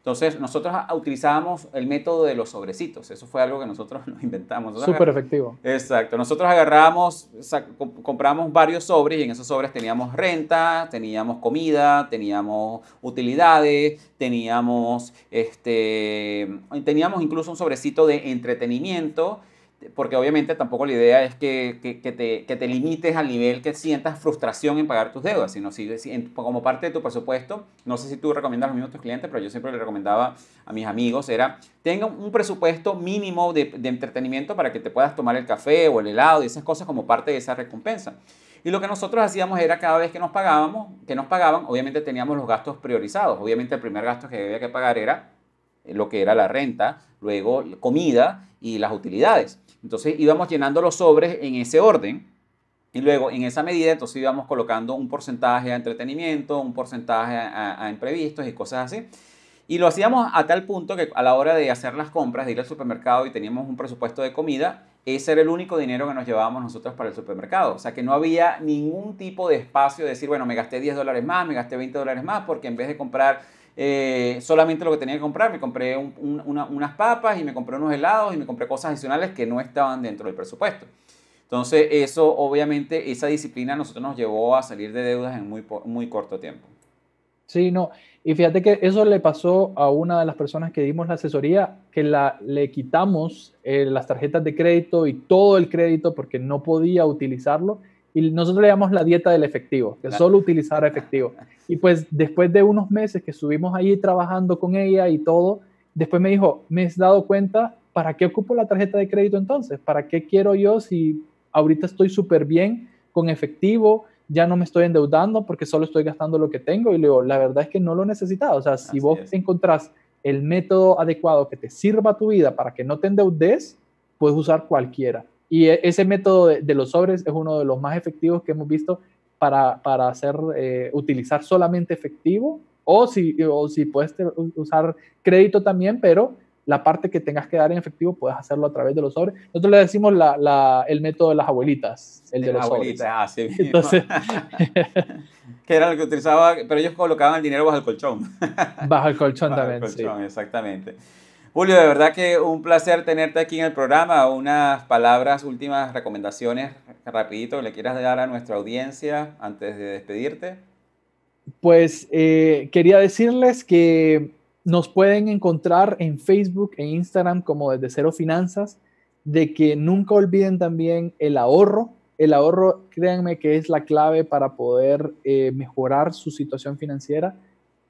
Entonces, nosotros utilizábamos el método de los sobrecitos. Eso fue algo que nosotros nos inventamos. Súper efectivo. Exacto. Nosotros agarrábamos, compramos varios sobres y en esos sobres teníamos renta, teníamos comida, teníamos utilidades, teníamos, este, teníamos incluso un sobrecito de entretenimiento porque obviamente tampoco la idea es que, que, te, que, te, limites al nivel que sientas frustración en pagar tus deudas, sino si, como parte de tu presupuesto, no sé si tú recomiendas lo mismo a tus clientes, pero yo siempre le recomendaba a mis amigos, era tenga un presupuesto mínimo de, de entretenimiento para que te puedas tomar el café o el helado y esas cosas como parte de esa recompensa. Y lo que nosotros hacíamos era cada vez que nos pagábamos, que nos pagaban, obviamente teníamos los gastos priorizados. Obviamente el primer gasto que había que pagar era lo que era la renta, luego comida y las utilidades. Entonces íbamos llenando los sobres en ese orden. Y luego, en esa medida, entonces íbamos colocando un porcentaje a entretenimiento, un porcentaje a, a imprevistos y cosas así. Y lo hacíamos a tal punto que a la hora de hacer las compras, de ir al supermercado y teníamos un presupuesto de comida, ese era el único dinero que nos llevábamos nosotros para el supermercado. O sea que no había ningún tipo de espacio de decir, bueno, me gasté 10 dólares más, me gasté 20 dólares más, porque en vez de comprar eh, solamente lo que tenía que comprar. Me compré unas papas y me compré unos helados y me compré cosas adicionales que no estaban dentro del presupuesto. Entonces, eso obviamente, esa disciplina nosotros nos llevó a salir de deudas en muy, muy corto tiempo. Sí, no. Y fíjate que eso le pasó a una de las personas que dimos la asesoría, que la, le quitamos eh, las tarjetas de crédito y todo el crédito porque no podía utilizarlo y nosotros le llamamos la dieta del efectivo, que solo utilizar efectivo. Y pues después de unos meses que estuvimos ahí trabajando con ella y todo, después me dijo, me he dado cuenta, ¿para qué ocupo la tarjeta de crédito entonces? ¿Para qué quiero yo si ahorita estoy súper bien con efectivo? Ya no me estoy endeudando porque solo estoy gastando lo que tengo. Y le digo, la verdad es que no lo necesitas. O sea, si vos encontrás el método adecuado que te sirva a tu vida para que no te endeudes, puedes usar cualquiera. Y e, ese método de, los sobres es uno de los más efectivos que hemos visto para, para hacer, eh, utilizar solamente efectivo o si, o si puedes usar crédito también, pero la parte que tengas que dar en efectivo puedes hacerlo a través de los sobres. Nosotros le decimos la, la, el método de las abuelitas, el de, los abuelitas, ah, sí Entonces, que era lo que utilizaba, pero ellos colocaban el dinero bajo el colchón. bajo el colchón bajo también. El colchón, exactamente. Julio, de verdad que un placer tenerte aquí en el programa. Unas palabras, últimas recomendaciones, rapidito, que le quieras dar a nuestra audiencia antes de despedirte. Pues eh, quería decirles que nos pueden encontrar en Facebook e Instagram como desde cero finanzas, de que nunca olviden también el ahorro. El ahorro, créanme que es la clave para poder eh, mejorar su situación financiera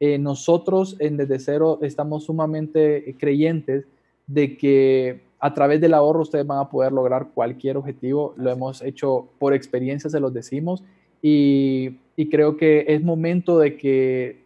eh, nosotros en Desde Cero estamos sumamente eh, creyentes de que a través del ahorro ustedes van a poder lograr cualquier objetivo. Lo hemos hecho por experiencia, se lo decimos, y creo que es momento de que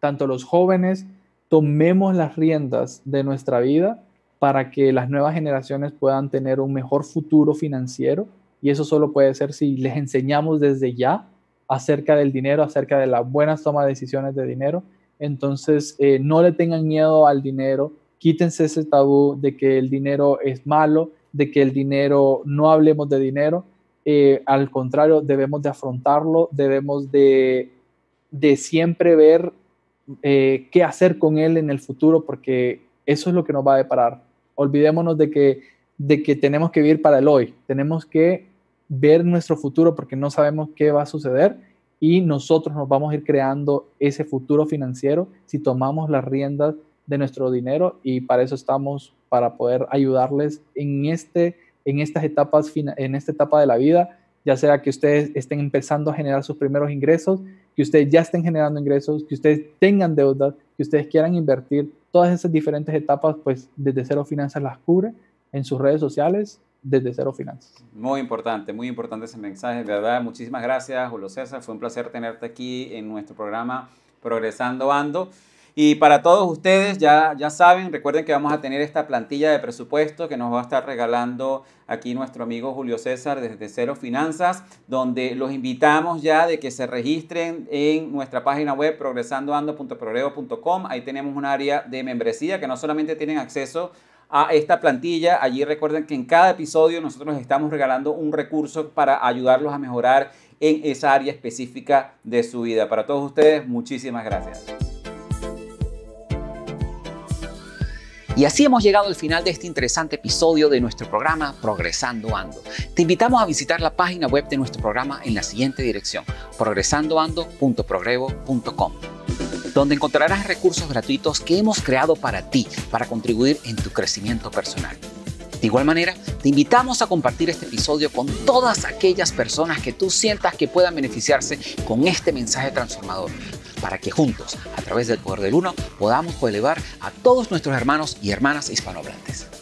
tanto los jóvenes tomemos las riendas de nuestra vida para que las nuevas generaciones puedan tener un mejor futuro financiero. Y eso solo puede ser si les enseñamos desde ya acerca del dinero, acerca de las buenas tomas de decisiones de dinero. Entonces, eh, no le tengan miedo al dinero, quítense ese tabú de que el dinero es malo, de que el dinero, no hablemos de dinero, eh, al contrario, debemos de afrontarlo, debemos de, de siempre ver eh, qué hacer con él en el futuro, porque eso es lo que nos va a deparar. Olvidémonos de que, de que tenemos que vivir para el hoy, tenemos que ver nuestro futuro porque no sabemos qué va a suceder y nosotros nos vamos a ir creando ese futuro financiero si tomamos las riendas de nuestro dinero y para eso estamos para poder ayudarles en este en estas etapas en esta etapa de la vida ya sea que ustedes estén empezando a generar sus primeros ingresos que ustedes ya estén generando ingresos que ustedes tengan deudas que ustedes quieran invertir todas esas diferentes etapas pues desde cero finanzas las cubre en sus redes sociales desde Cero Finanzas. Muy importante, muy importante ese mensaje, de verdad. Muchísimas gracias, Julio César. Fue un placer tenerte aquí en nuestro programa Progresando Ando. Y para todos ustedes, ya, ya saben, recuerden que vamos a tener esta plantilla de presupuesto que nos va a estar regalando aquí nuestro amigo Julio César desde Cero Finanzas, donde los invitamos ya de que se registren en nuestra página web progresandoando.progredo.com. Ahí tenemos un área de membresía que no solamente tienen acceso a esta plantilla. Allí recuerden que en cada episodio nosotros estamos regalando un recurso para ayudarlos a mejorar en esa área específica de su vida. Para todos ustedes, muchísimas gracias. Y así hemos llegado al final de este interesante episodio de nuestro programa Progresando Ando. Te invitamos a visitar la página web de nuestro programa en la siguiente dirección, progresandoando.progrevo.com donde encontrarás recursos gratuitos que hemos creado para ti, para contribuir en tu crecimiento personal. De igual manera, te invitamos a compartir este episodio con todas aquellas personas que tú sientas que puedan beneficiarse con este mensaje transformador, para que juntos, a través del poder del uno, podamos elevar a todos nuestros hermanos y hermanas hispanohablantes.